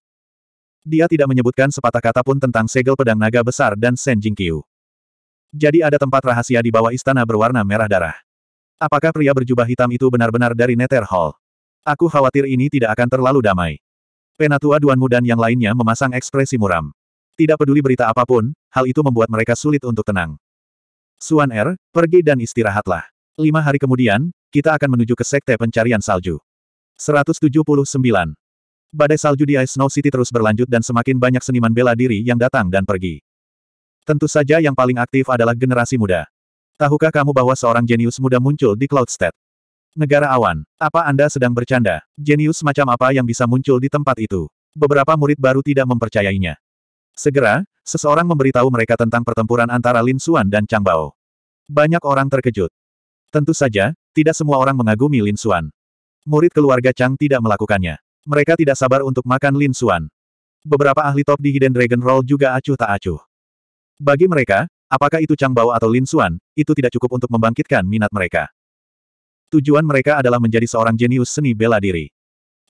Speaker 1: Dia tidak menyebutkan sepatah kata pun tentang segel pedang naga besar dan Sen Jingqiu. Jadi ada tempat rahasia di bawah istana berwarna merah darah. Apakah pria berjubah hitam itu benar-benar dari Nether Hall? Aku khawatir ini tidak akan terlalu damai. Penatua Duanmu dan yang lainnya memasang ekspresi muram. Tidak peduli berita apapun, hal itu membuat mereka sulit untuk tenang. Suan Er, pergi dan istirahatlah. Lima hari kemudian, kita akan menuju ke Sekte Pencarian Salju. 179. Badai salju di Ice Snow City terus berlanjut dan semakin banyak seniman bela diri yang datang dan pergi. Tentu saja yang paling aktif adalah generasi muda. Tahukah kamu bahwa seorang jenius muda muncul di Cloud State? Negara awan, apa Anda sedang bercanda? Jenius macam apa yang bisa muncul di tempat itu? Beberapa murid baru tidak mempercayainya. Segera, seseorang memberitahu mereka tentang pertempuran antara Lin Xuan dan Chang Bao. Banyak orang terkejut. Tentu saja, tidak semua orang mengagumi Lin Xuan. Murid keluarga Chang tidak melakukannya. Mereka tidak sabar untuk makan Lin Xuan. Beberapa ahli top di Hidden Dragon Roll juga acuh tak acuh. Bagi mereka, apakah itu Chang Bao atau Lin Xuan, itu tidak cukup untuk membangkitkan minat mereka. Tujuan mereka adalah menjadi seorang jenius seni bela diri.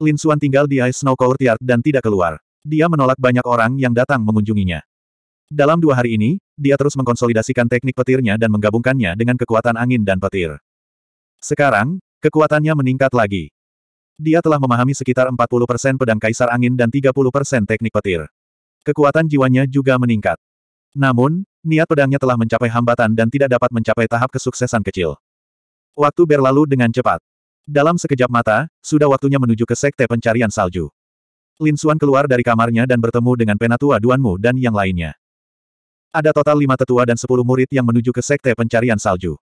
Speaker 1: Lin Xuan tinggal di Ice Snow Courtyard dan tidak keluar dia menolak banyak orang yang datang mengunjunginya. Dalam dua hari ini, dia terus mengkonsolidasikan teknik petirnya dan menggabungkannya dengan kekuatan angin dan petir. Sekarang, kekuatannya meningkat lagi. Dia telah memahami sekitar 40% pedang kaisar angin dan 30% teknik petir. Kekuatan jiwanya juga meningkat. Namun, niat pedangnya telah mencapai hambatan dan tidak dapat mencapai tahap kesuksesan kecil. Waktu berlalu dengan cepat. Dalam sekejap mata, sudah waktunya menuju ke sekte pencarian salju. Lin Xuan keluar dari kamarnya dan bertemu dengan penatua Duanmu dan yang lainnya. Ada total lima tetua dan sepuluh murid yang menuju ke Sekte Pencarian Salju.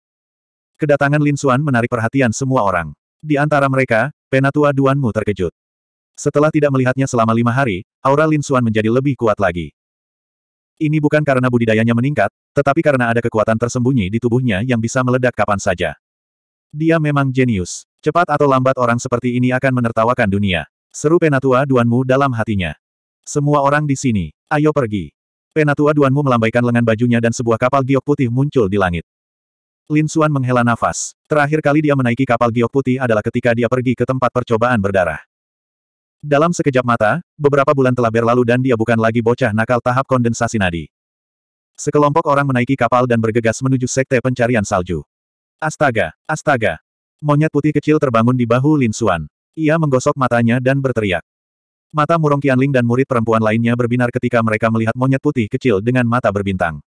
Speaker 1: Kedatangan Lin Xuan menarik perhatian semua orang. Di antara mereka, penatua Duanmu terkejut. Setelah tidak melihatnya selama lima hari, aura Lin Xuan menjadi lebih kuat lagi. Ini bukan karena budidayanya meningkat, tetapi karena ada kekuatan tersembunyi di tubuhnya yang bisa meledak kapan saja. Dia memang jenius. Cepat atau lambat orang seperti ini akan menertawakan dunia. Seru penatua Duanmu dalam hatinya. Semua orang di sini, ayo pergi. Penatua Duanmu melambaikan lengan bajunya dan sebuah kapal giok putih muncul di langit. Lin Xuan menghela nafas. Terakhir kali dia menaiki kapal giok putih adalah ketika dia pergi ke tempat percobaan berdarah. Dalam sekejap mata, beberapa bulan telah berlalu dan dia bukan lagi bocah nakal tahap kondensasi nadi. Sekelompok orang menaiki kapal dan bergegas menuju sekte pencarian salju. Astaga, astaga. Monyet putih kecil terbangun di bahu Lin Xuan. Ia menggosok matanya dan berteriak. Mata Murong Qianling dan murid perempuan lainnya berbinar ketika mereka melihat monyet putih kecil dengan mata berbintang.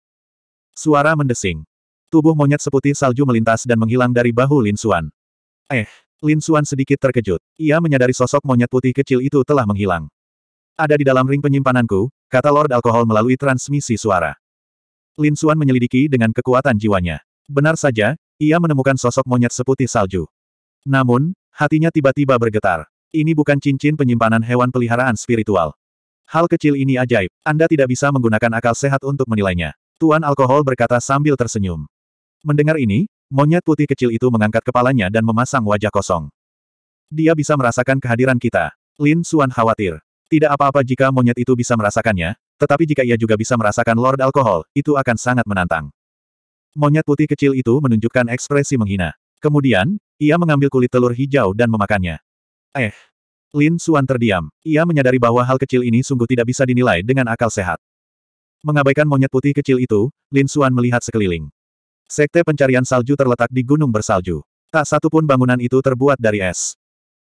Speaker 1: Suara mendesing. Tubuh monyet seputih salju melintas dan menghilang dari bahu Lin Xuan. Eh, Lin Xuan sedikit terkejut. Ia menyadari sosok monyet putih kecil itu telah menghilang. Ada di dalam ring penyimpananku, kata Lord Alkohol melalui transmisi suara. Lin Xuan menyelidiki dengan kekuatan jiwanya. Benar saja, ia menemukan sosok monyet seputih salju. Namun, Hatinya tiba-tiba bergetar. Ini bukan cincin penyimpanan hewan peliharaan spiritual. Hal kecil ini ajaib. Anda tidak bisa menggunakan akal sehat untuk menilainya. Tuan alkohol berkata sambil tersenyum. Mendengar ini, monyet putih kecil itu mengangkat kepalanya dan memasang wajah kosong. Dia bisa merasakan kehadiran kita. Lin Suan khawatir. Tidak apa-apa jika monyet itu bisa merasakannya, tetapi jika ia juga bisa merasakan Lord Alkohol, itu akan sangat menantang. Monyet putih kecil itu menunjukkan ekspresi menghina. Kemudian, ia mengambil kulit telur hijau dan memakannya. Eh. Lin Suan terdiam. Ia menyadari bahwa hal kecil ini sungguh tidak bisa dinilai dengan akal sehat. Mengabaikan monyet putih kecil itu, Lin Suan melihat sekeliling. Sekte pencarian salju terletak di gunung bersalju. Tak satu pun bangunan itu terbuat dari es.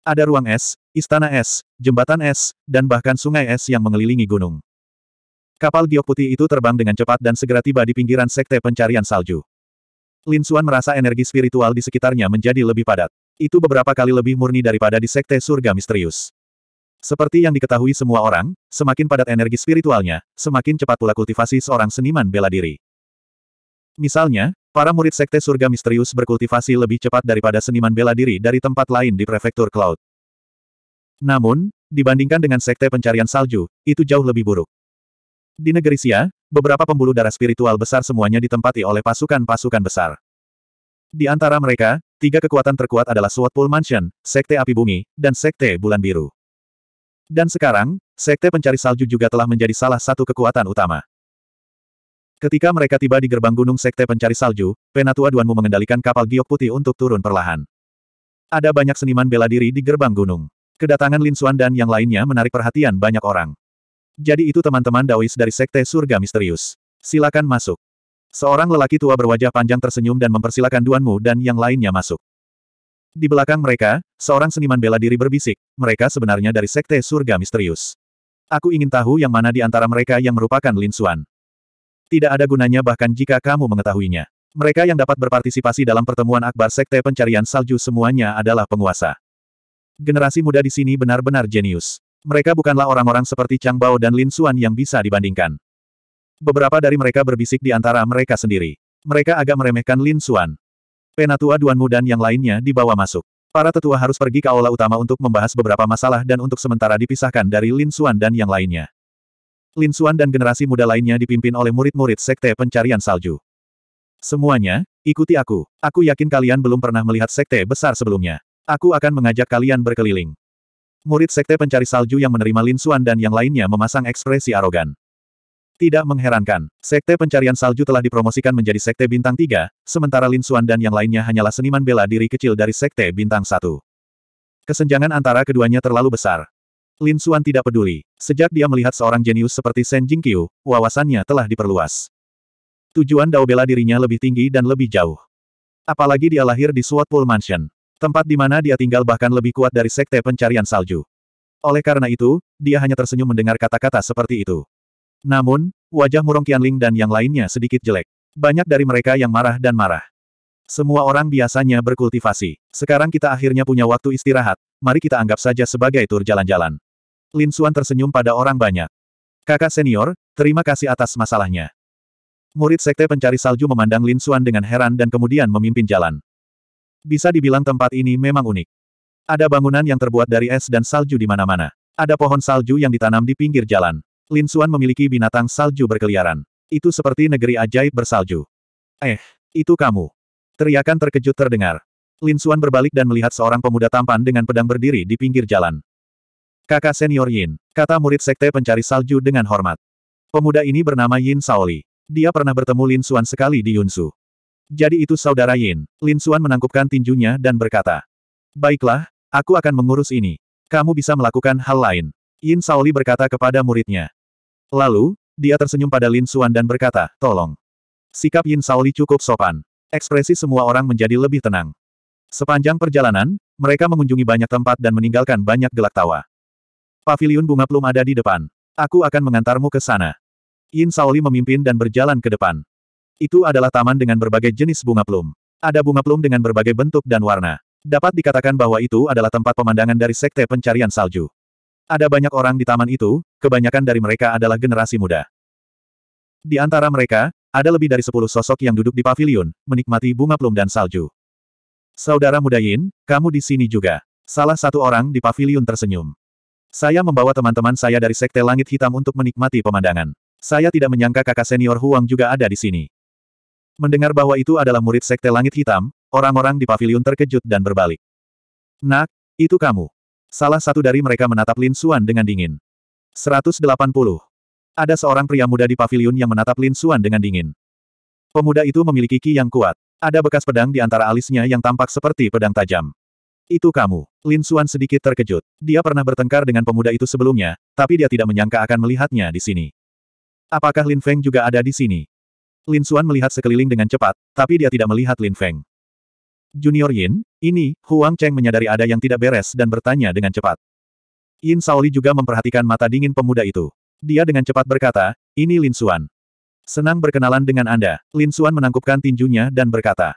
Speaker 1: Ada ruang es, istana es, jembatan es, dan bahkan sungai es yang mengelilingi gunung. Kapal giok putih itu terbang dengan cepat dan segera tiba di pinggiran sekte pencarian salju. Lin Xuan merasa energi spiritual di sekitarnya menjadi lebih padat. Itu beberapa kali lebih murni daripada di Sekte Surga Misterius. Seperti yang diketahui semua orang, semakin padat energi spiritualnya, semakin cepat pula kultivasi seorang seniman bela diri. Misalnya, para murid Sekte Surga Misterius berkultivasi lebih cepat daripada seniman bela diri dari tempat lain di Prefektur Cloud. Namun, dibandingkan dengan Sekte Pencarian Salju, itu jauh lebih buruk. Di negeri Sia, beberapa pembuluh darah spiritual besar semuanya ditempati oleh pasukan-pasukan besar. Di antara mereka, tiga kekuatan terkuat adalah Pool Mansion, Sekte Api Bumi, dan Sekte Bulan Biru. Dan sekarang, Sekte Pencari Salju juga telah menjadi salah satu kekuatan utama. Ketika mereka tiba di gerbang gunung Sekte Pencari Salju, Penatua Duanmu mengendalikan kapal giok putih untuk turun perlahan. Ada banyak seniman bela diri di gerbang gunung. Kedatangan Lin Xuan dan yang lainnya menarik perhatian banyak orang. Jadi itu teman-teman Daois dari Sekte Surga Misterius. Silakan masuk. Seorang lelaki tua berwajah panjang tersenyum dan mempersilakan Duanmu dan yang lainnya masuk. Di belakang mereka, seorang seniman bela diri berbisik, mereka sebenarnya dari Sekte Surga Misterius. Aku ingin tahu yang mana di antara mereka yang merupakan Lin Xuan. Tidak ada gunanya bahkan jika kamu mengetahuinya. Mereka yang dapat berpartisipasi dalam pertemuan akbar Sekte Pencarian Salju semuanya adalah penguasa. Generasi muda di sini benar-benar jenius. Mereka bukanlah orang-orang seperti Chang Bao dan Lin Xuan yang bisa dibandingkan. Beberapa dari mereka berbisik di antara mereka sendiri. Mereka agak meremehkan Lin Xuan. Penatua Duanmu dan yang lainnya dibawa masuk. Para tetua harus pergi ke aula utama untuk membahas beberapa masalah dan untuk sementara dipisahkan dari Lin Xuan dan yang lainnya. Lin Xuan dan generasi muda lainnya dipimpin oleh murid-murid Sekte Pencarian Salju. Semuanya, ikuti aku. Aku yakin kalian belum pernah melihat Sekte besar sebelumnya. Aku akan mengajak kalian berkeliling. Murid Sekte Pencari Salju yang menerima Lin Suan dan yang lainnya memasang ekspresi arogan. Tidak mengherankan, Sekte Pencarian Salju telah dipromosikan menjadi Sekte Bintang Tiga, sementara Lin Suan dan yang lainnya hanyalah seniman bela diri kecil dari Sekte Bintang Satu. Kesenjangan antara keduanya terlalu besar. Lin Suan tidak peduli. Sejak dia melihat seorang jenius seperti Shen Jingqiu, wawasannya telah diperluas. Tujuan dao bela dirinya lebih tinggi dan lebih jauh. Apalagi dia lahir di Sword Pool Mansion. Tempat di mana dia tinggal bahkan lebih kuat dari sekte pencarian salju. Oleh karena itu, dia hanya tersenyum mendengar kata-kata seperti itu. Namun, wajah Murong Qianling dan yang lainnya sedikit jelek. Banyak dari mereka yang marah dan marah. Semua orang biasanya berkultivasi. Sekarang kita akhirnya punya waktu istirahat, mari kita anggap saja sebagai tur jalan-jalan. Lin Xuan tersenyum pada orang banyak. Kakak senior, terima kasih atas masalahnya. Murid sekte pencari salju memandang Lin Xuan dengan heran dan kemudian memimpin jalan. Bisa dibilang tempat ini memang unik. Ada bangunan yang terbuat dari es dan salju di mana-mana. Ada pohon salju yang ditanam di pinggir jalan. Lin Xuan memiliki binatang salju berkeliaran. Itu seperti negeri ajaib bersalju. Eh, itu kamu. Teriakan terkejut terdengar. Lin Xuan berbalik dan melihat seorang pemuda tampan dengan pedang berdiri di pinggir jalan. Kakak senior Yin, kata murid sekte pencari salju dengan hormat. Pemuda ini bernama Yin Saoli. Dia pernah bertemu Lin Xuan sekali di Yunsu. Jadi itu saudara Yin. Lin Suan menangkupkan tinjunya dan berkata. Baiklah, aku akan mengurus ini. Kamu bisa melakukan hal lain. Yin Saoli berkata kepada muridnya. Lalu, dia tersenyum pada Lin Suan dan berkata, tolong. Sikap Yin Saoli cukup sopan. Ekspresi semua orang menjadi lebih tenang. Sepanjang perjalanan, mereka mengunjungi banyak tempat dan meninggalkan banyak gelak tawa. Paviliun bunga plum ada di depan. Aku akan mengantarmu ke sana. Yin Saoli memimpin dan berjalan ke depan. Itu adalah taman dengan berbagai jenis bunga plum. Ada bunga plum dengan berbagai bentuk dan warna. Dapat dikatakan bahwa itu adalah tempat pemandangan dari sekte pencarian salju. Ada banyak orang di taman itu, kebanyakan dari mereka adalah generasi muda. Di antara mereka, ada lebih dari sepuluh sosok yang duduk di pavilion, menikmati bunga plum dan salju. Saudara muda Yin, kamu di sini juga. Salah satu orang di pavilion tersenyum. Saya membawa teman-teman saya dari sekte langit hitam untuk menikmati pemandangan. Saya tidak menyangka kakak senior Huang juga ada di sini. Mendengar bahwa itu adalah murid Sekte Langit Hitam, orang-orang di pavilion terkejut dan berbalik. Nak, itu kamu. Salah satu dari mereka menatap Lin Suan dengan dingin. 180. Ada seorang pria muda di pavilion yang menatap Lin Suan dengan dingin. Pemuda itu memiliki ki yang kuat. Ada bekas pedang di antara alisnya yang tampak seperti pedang tajam. Itu kamu. Lin Suan sedikit terkejut. Dia pernah bertengkar dengan pemuda itu sebelumnya, tapi dia tidak menyangka akan melihatnya di sini. Apakah Lin Feng juga ada di sini? Lin Xuan melihat sekeliling dengan cepat, tapi dia tidak melihat Lin Feng. Junior Yin, ini, Huang Cheng menyadari ada yang tidak beres dan bertanya dengan cepat. Yin Saoli juga memperhatikan mata dingin pemuda itu. Dia dengan cepat berkata, ini Lin Xuan. Senang berkenalan dengan Anda. Lin Xuan menangkupkan tinjunya dan berkata.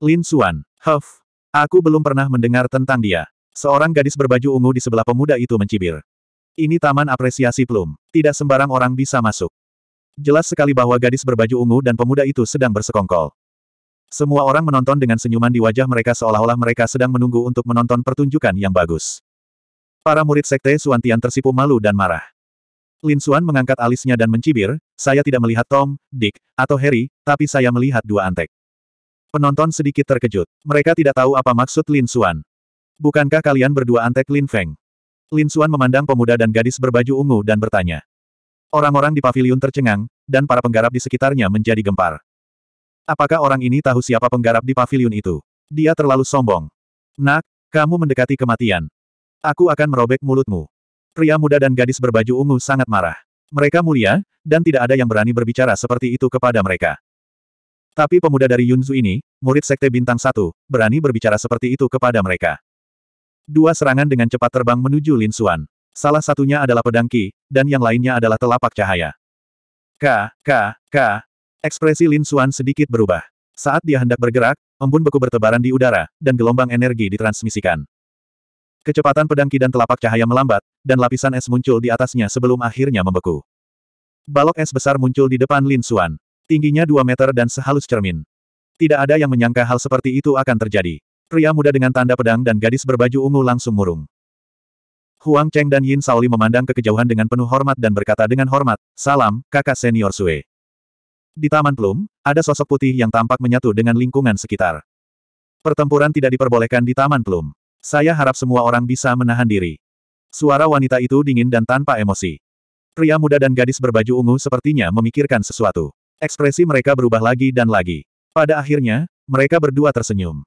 Speaker 1: Lin Xuan, huff. Aku belum pernah mendengar tentang dia. Seorang gadis berbaju ungu di sebelah pemuda itu mencibir. Ini taman apresiasi Plum. Tidak sembarang orang bisa masuk. Jelas sekali bahwa gadis berbaju ungu dan pemuda itu sedang bersekongkol. Semua orang menonton dengan senyuman di wajah mereka seolah-olah mereka sedang menunggu untuk menonton pertunjukan yang bagus. Para murid sekte Suantian tersipu malu dan marah. Lin Suan mengangkat alisnya dan mencibir, saya tidak melihat Tom, Dick, atau Harry, tapi saya melihat dua antek. Penonton sedikit terkejut. Mereka tidak tahu apa maksud Lin Suan. Bukankah kalian berdua antek Lin Feng? Lin Suan memandang pemuda dan gadis berbaju ungu dan bertanya. Orang-orang di pavilion tercengang, dan para penggarap di sekitarnya menjadi gempar. Apakah orang ini tahu siapa penggarap di pavilion itu? Dia terlalu sombong. Nak, kamu mendekati kematian. Aku akan merobek mulutmu. Pria muda dan gadis berbaju ungu sangat marah. Mereka mulia, dan tidak ada yang berani berbicara seperti itu kepada mereka. Tapi pemuda dari Yunzu ini, murid sekte bintang satu, berani berbicara seperti itu kepada mereka. Dua serangan dengan cepat terbang menuju Lin Xuan. Salah satunya adalah pedang Ki dan yang lainnya adalah telapak cahaya. K, K, K. Ekspresi Lin Xuan sedikit berubah. Saat dia hendak bergerak, embun beku bertebaran di udara, dan gelombang energi ditransmisikan. Kecepatan pedang Ki dan telapak cahaya melambat, dan lapisan es muncul di atasnya sebelum akhirnya membeku. Balok es besar muncul di depan Lin Xuan. Tingginya 2 meter dan sehalus cermin. Tidak ada yang menyangka hal seperti itu akan terjadi. Pria muda dengan tanda pedang dan gadis berbaju ungu langsung murung. Huang Cheng dan Yin Saoli memandang ke kejauhan dengan penuh hormat dan berkata dengan hormat, Salam, kakak senior Sue. Di Taman Plum, ada sosok putih yang tampak menyatu dengan lingkungan sekitar. Pertempuran tidak diperbolehkan di Taman Plum. Saya harap semua orang bisa menahan diri. Suara wanita itu dingin dan tanpa emosi. Pria muda dan gadis berbaju ungu sepertinya memikirkan sesuatu. Ekspresi mereka berubah lagi dan lagi. Pada akhirnya, mereka berdua tersenyum.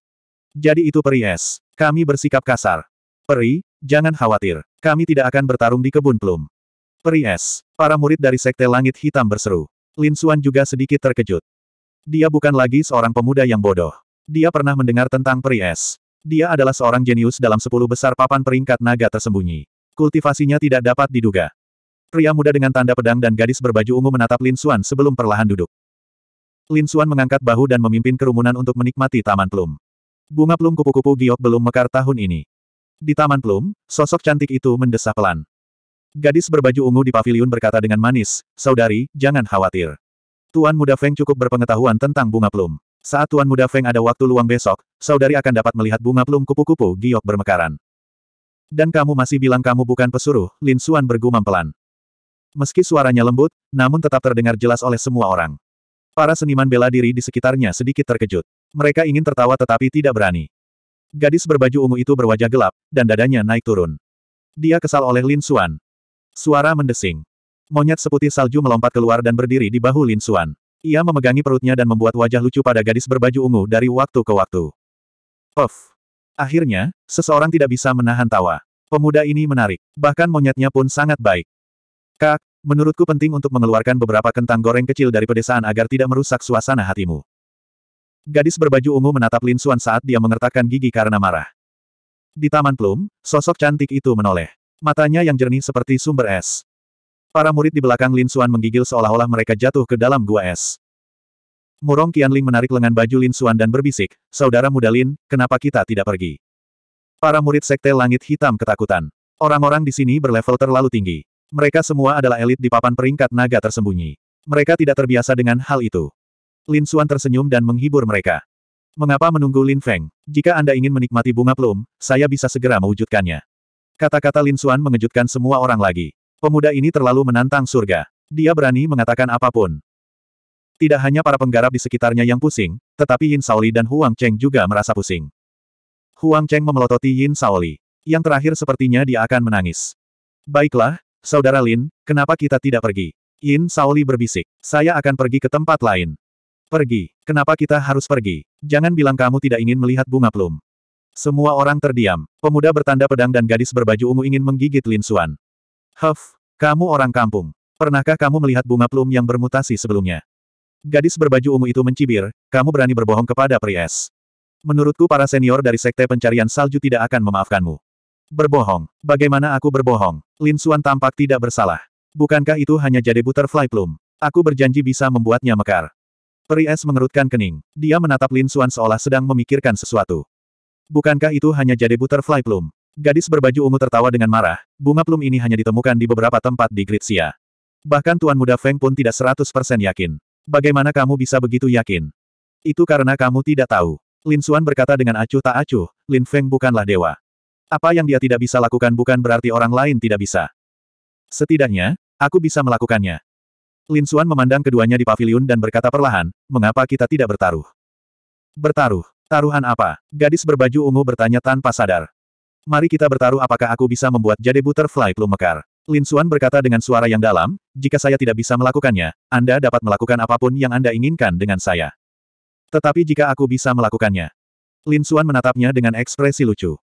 Speaker 1: Jadi itu peri es. Kami bersikap kasar. Peri, jangan khawatir. Kami tidak akan bertarung di kebun Plum. Peri es. Para murid dari Sekte Langit Hitam berseru. Lin Xuan juga sedikit terkejut. Dia bukan lagi seorang pemuda yang bodoh. Dia pernah mendengar tentang Peri es. Dia adalah seorang jenius dalam sepuluh besar papan peringkat naga tersembunyi. Kultivasinya tidak dapat diduga. Pria muda dengan tanda pedang dan gadis berbaju ungu menatap Lin Xuan sebelum perlahan duduk. Lin Xuan mengangkat bahu dan memimpin kerumunan untuk menikmati Taman Plum. Bunga Plum kupu-kupu giok belum mekar tahun ini. Di Taman Plum, sosok cantik itu mendesah pelan. Gadis berbaju ungu di pavilion berkata dengan manis, Saudari, jangan khawatir. Tuan Muda Feng cukup berpengetahuan tentang bunga plum. Saat Tuan Muda Feng ada waktu luang besok, saudari akan dapat melihat bunga plum kupu-kupu giok bermekaran. Dan kamu masih bilang kamu bukan pesuruh, Lin Xuan bergumam pelan. Meski suaranya lembut, namun tetap terdengar jelas oleh semua orang. Para seniman bela diri di sekitarnya sedikit terkejut. Mereka ingin tertawa tetapi tidak berani. Gadis berbaju ungu itu berwajah gelap, dan dadanya naik turun. Dia kesal oleh Lin Xuan. Suara mendesing. Monyet seputih salju melompat keluar dan berdiri di bahu Lin Xuan. Ia memegangi perutnya dan membuat wajah lucu pada gadis berbaju ungu dari waktu ke waktu. Puff. Akhirnya, seseorang tidak bisa menahan tawa. Pemuda ini menarik. Bahkan monyetnya pun sangat baik. Kak, menurutku penting untuk mengeluarkan beberapa kentang goreng kecil dari pedesaan agar tidak merusak suasana hatimu. Gadis berbaju ungu menatap Lin Xuan saat dia mengertakkan gigi karena marah. Di Taman Plum, sosok cantik itu menoleh. Matanya yang jernih seperti sumber es. Para murid di belakang Lin Xuan menggigil seolah-olah mereka jatuh ke dalam gua es. Murong Qianling menarik lengan baju Lin Xuan dan berbisik, Saudara muda Lin, kenapa kita tidak pergi? Para murid Sekte Langit Hitam ketakutan. Orang-orang di sini berlevel terlalu tinggi. Mereka semua adalah elit di papan peringkat naga tersembunyi. Mereka tidak terbiasa dengan hal itu. Lin Xuan tersenyum dan menghibur mereka. Mengapa menunggu Lin Feng? Jika Anda ingin menikmati bunga plum, saya bisa segera mewujudkannya. Kata-kata Lin Xuan mengejutkan semua orang lagi. Pemuda ini terlalu menantang surga. Dia berani mengatakan apapun. Tidak hanya para penggarap di sekitarnya yang pusing, tetapi Yin Saoli dan Huang Cheng juga merasa pusing. Huang Cheng memelototi Yin Saoli. Yang terakhir sepertinya dia akan menangis. Baiklah, Saudara Lin, kenapa kita tidak pergi? Yin Saoli berbisik. Saya akan pergi ke tempat lain. Pergi. Kenapa kita harus pergi? Jangan bilang kamu tidak ingin melihat bunga plum. Semua orang terdiam. Pemuda bertanda pedang dan gadis berbaju ungu ingin menggigit Lin Suan. Huff, kamu orang kampung. Pernahkah kamu melihat bunga plum yang bermutasi sebelumnya? Gadis berbaju ungu itu mencibir, kamu berani berbohong kepada Pries. Menurutku para senior dari Sekte Pencarian Salju tidak akan memaafkanmu. Berbohong. Bagaimana aku berbohong? Lin Suan tampak tidak bersalah. Bukankah itu hanya jadi butterfly plum? Aku berjanji bisa membuatnya mekar. Peri es mengerutkan kening. Dia menatap Lin Xuan seolah sedang memikirkan sesuatu. Bukankah itu hanya jadi butterfly plume? Gadis berbaju ungu tertawa dengan marah, bunga plum ini hanya ditemukan di beberapa tempat di Gritsia. Bahkan Tuan Muda Feng pun tidak 100% yakin. Bagaimana kamu bisa begitu yakin? Itu karena kamu tidak tahu. Lin Xuan berkata dengan acuh tak acuh, Lin Feng bukanlah dewa. Apa yang dia tidak bisa lakukan bukan berarti orang lain tidak bisa. Setidaknya, aku bisa melakukannya. Lin Xuan memandang keduanya di pavilion dan berkata perlahan, mengapa kita tidak bertaruh? Bertaruh? Taruhan apa? Gadis berbaju ungu bertanya tanpa sadar. Mari kita bertaruh apakah aku bisa membuat jade butterfly plum mekar. Lin Xuan berkata dengan suara yang dalam, jika saya tidak bisa melakukannya, Anda dapat melakukan apapun yang Anda inginkan dengan saya. Tetapi jika aku bisa melakukannya. Lin Xuan menatapnya dengan ekspresi lucu.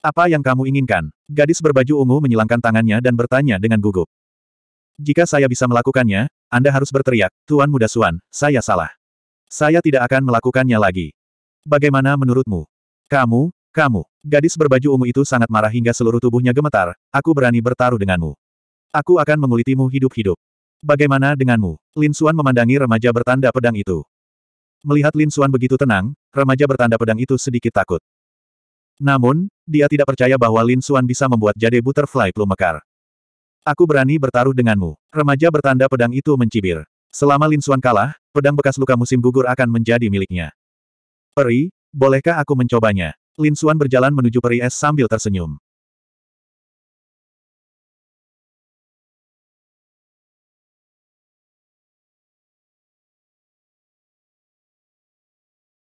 Speaker 1: Apa yang kamu inginkan? Gadis berbaju ungu menyilangkan tangannya dan bertanya dengan gugup. Jika saya bisa melakukannya, Anda harus berteriak, Tuan Muda Suan, saya salah. Saya tidak akan melakukannya lagi. Bagaimana menurutmu? Kamu, kamu. Gadis berbaju ungu itu sangat marah hingga seluruh tubuhnya gemetar, aku berani bertaruh denganmu. Aku akan mengulitimu hidup-hidup. Bagaimana denganmu? Lin Suan memandangi remaja bertanda pedang itu. Melihat Lin Suan begitu tenang, remaja bertanda pedang itu sedikit takut. Namun, dia tidak percaya bahwa Lin Suan bisa membuat jade butterfly plumekar. Aku berani bertaruh denganmu. Remaja bertanda pedang itu mencibir. Selama Lin Xuan kalah, pedang bekas luka musim gugur akan menjadi miliknya. Peri, bolehkah aku mencobanya? Lin Xuan berjalan menuju peri es sambil tersenyum.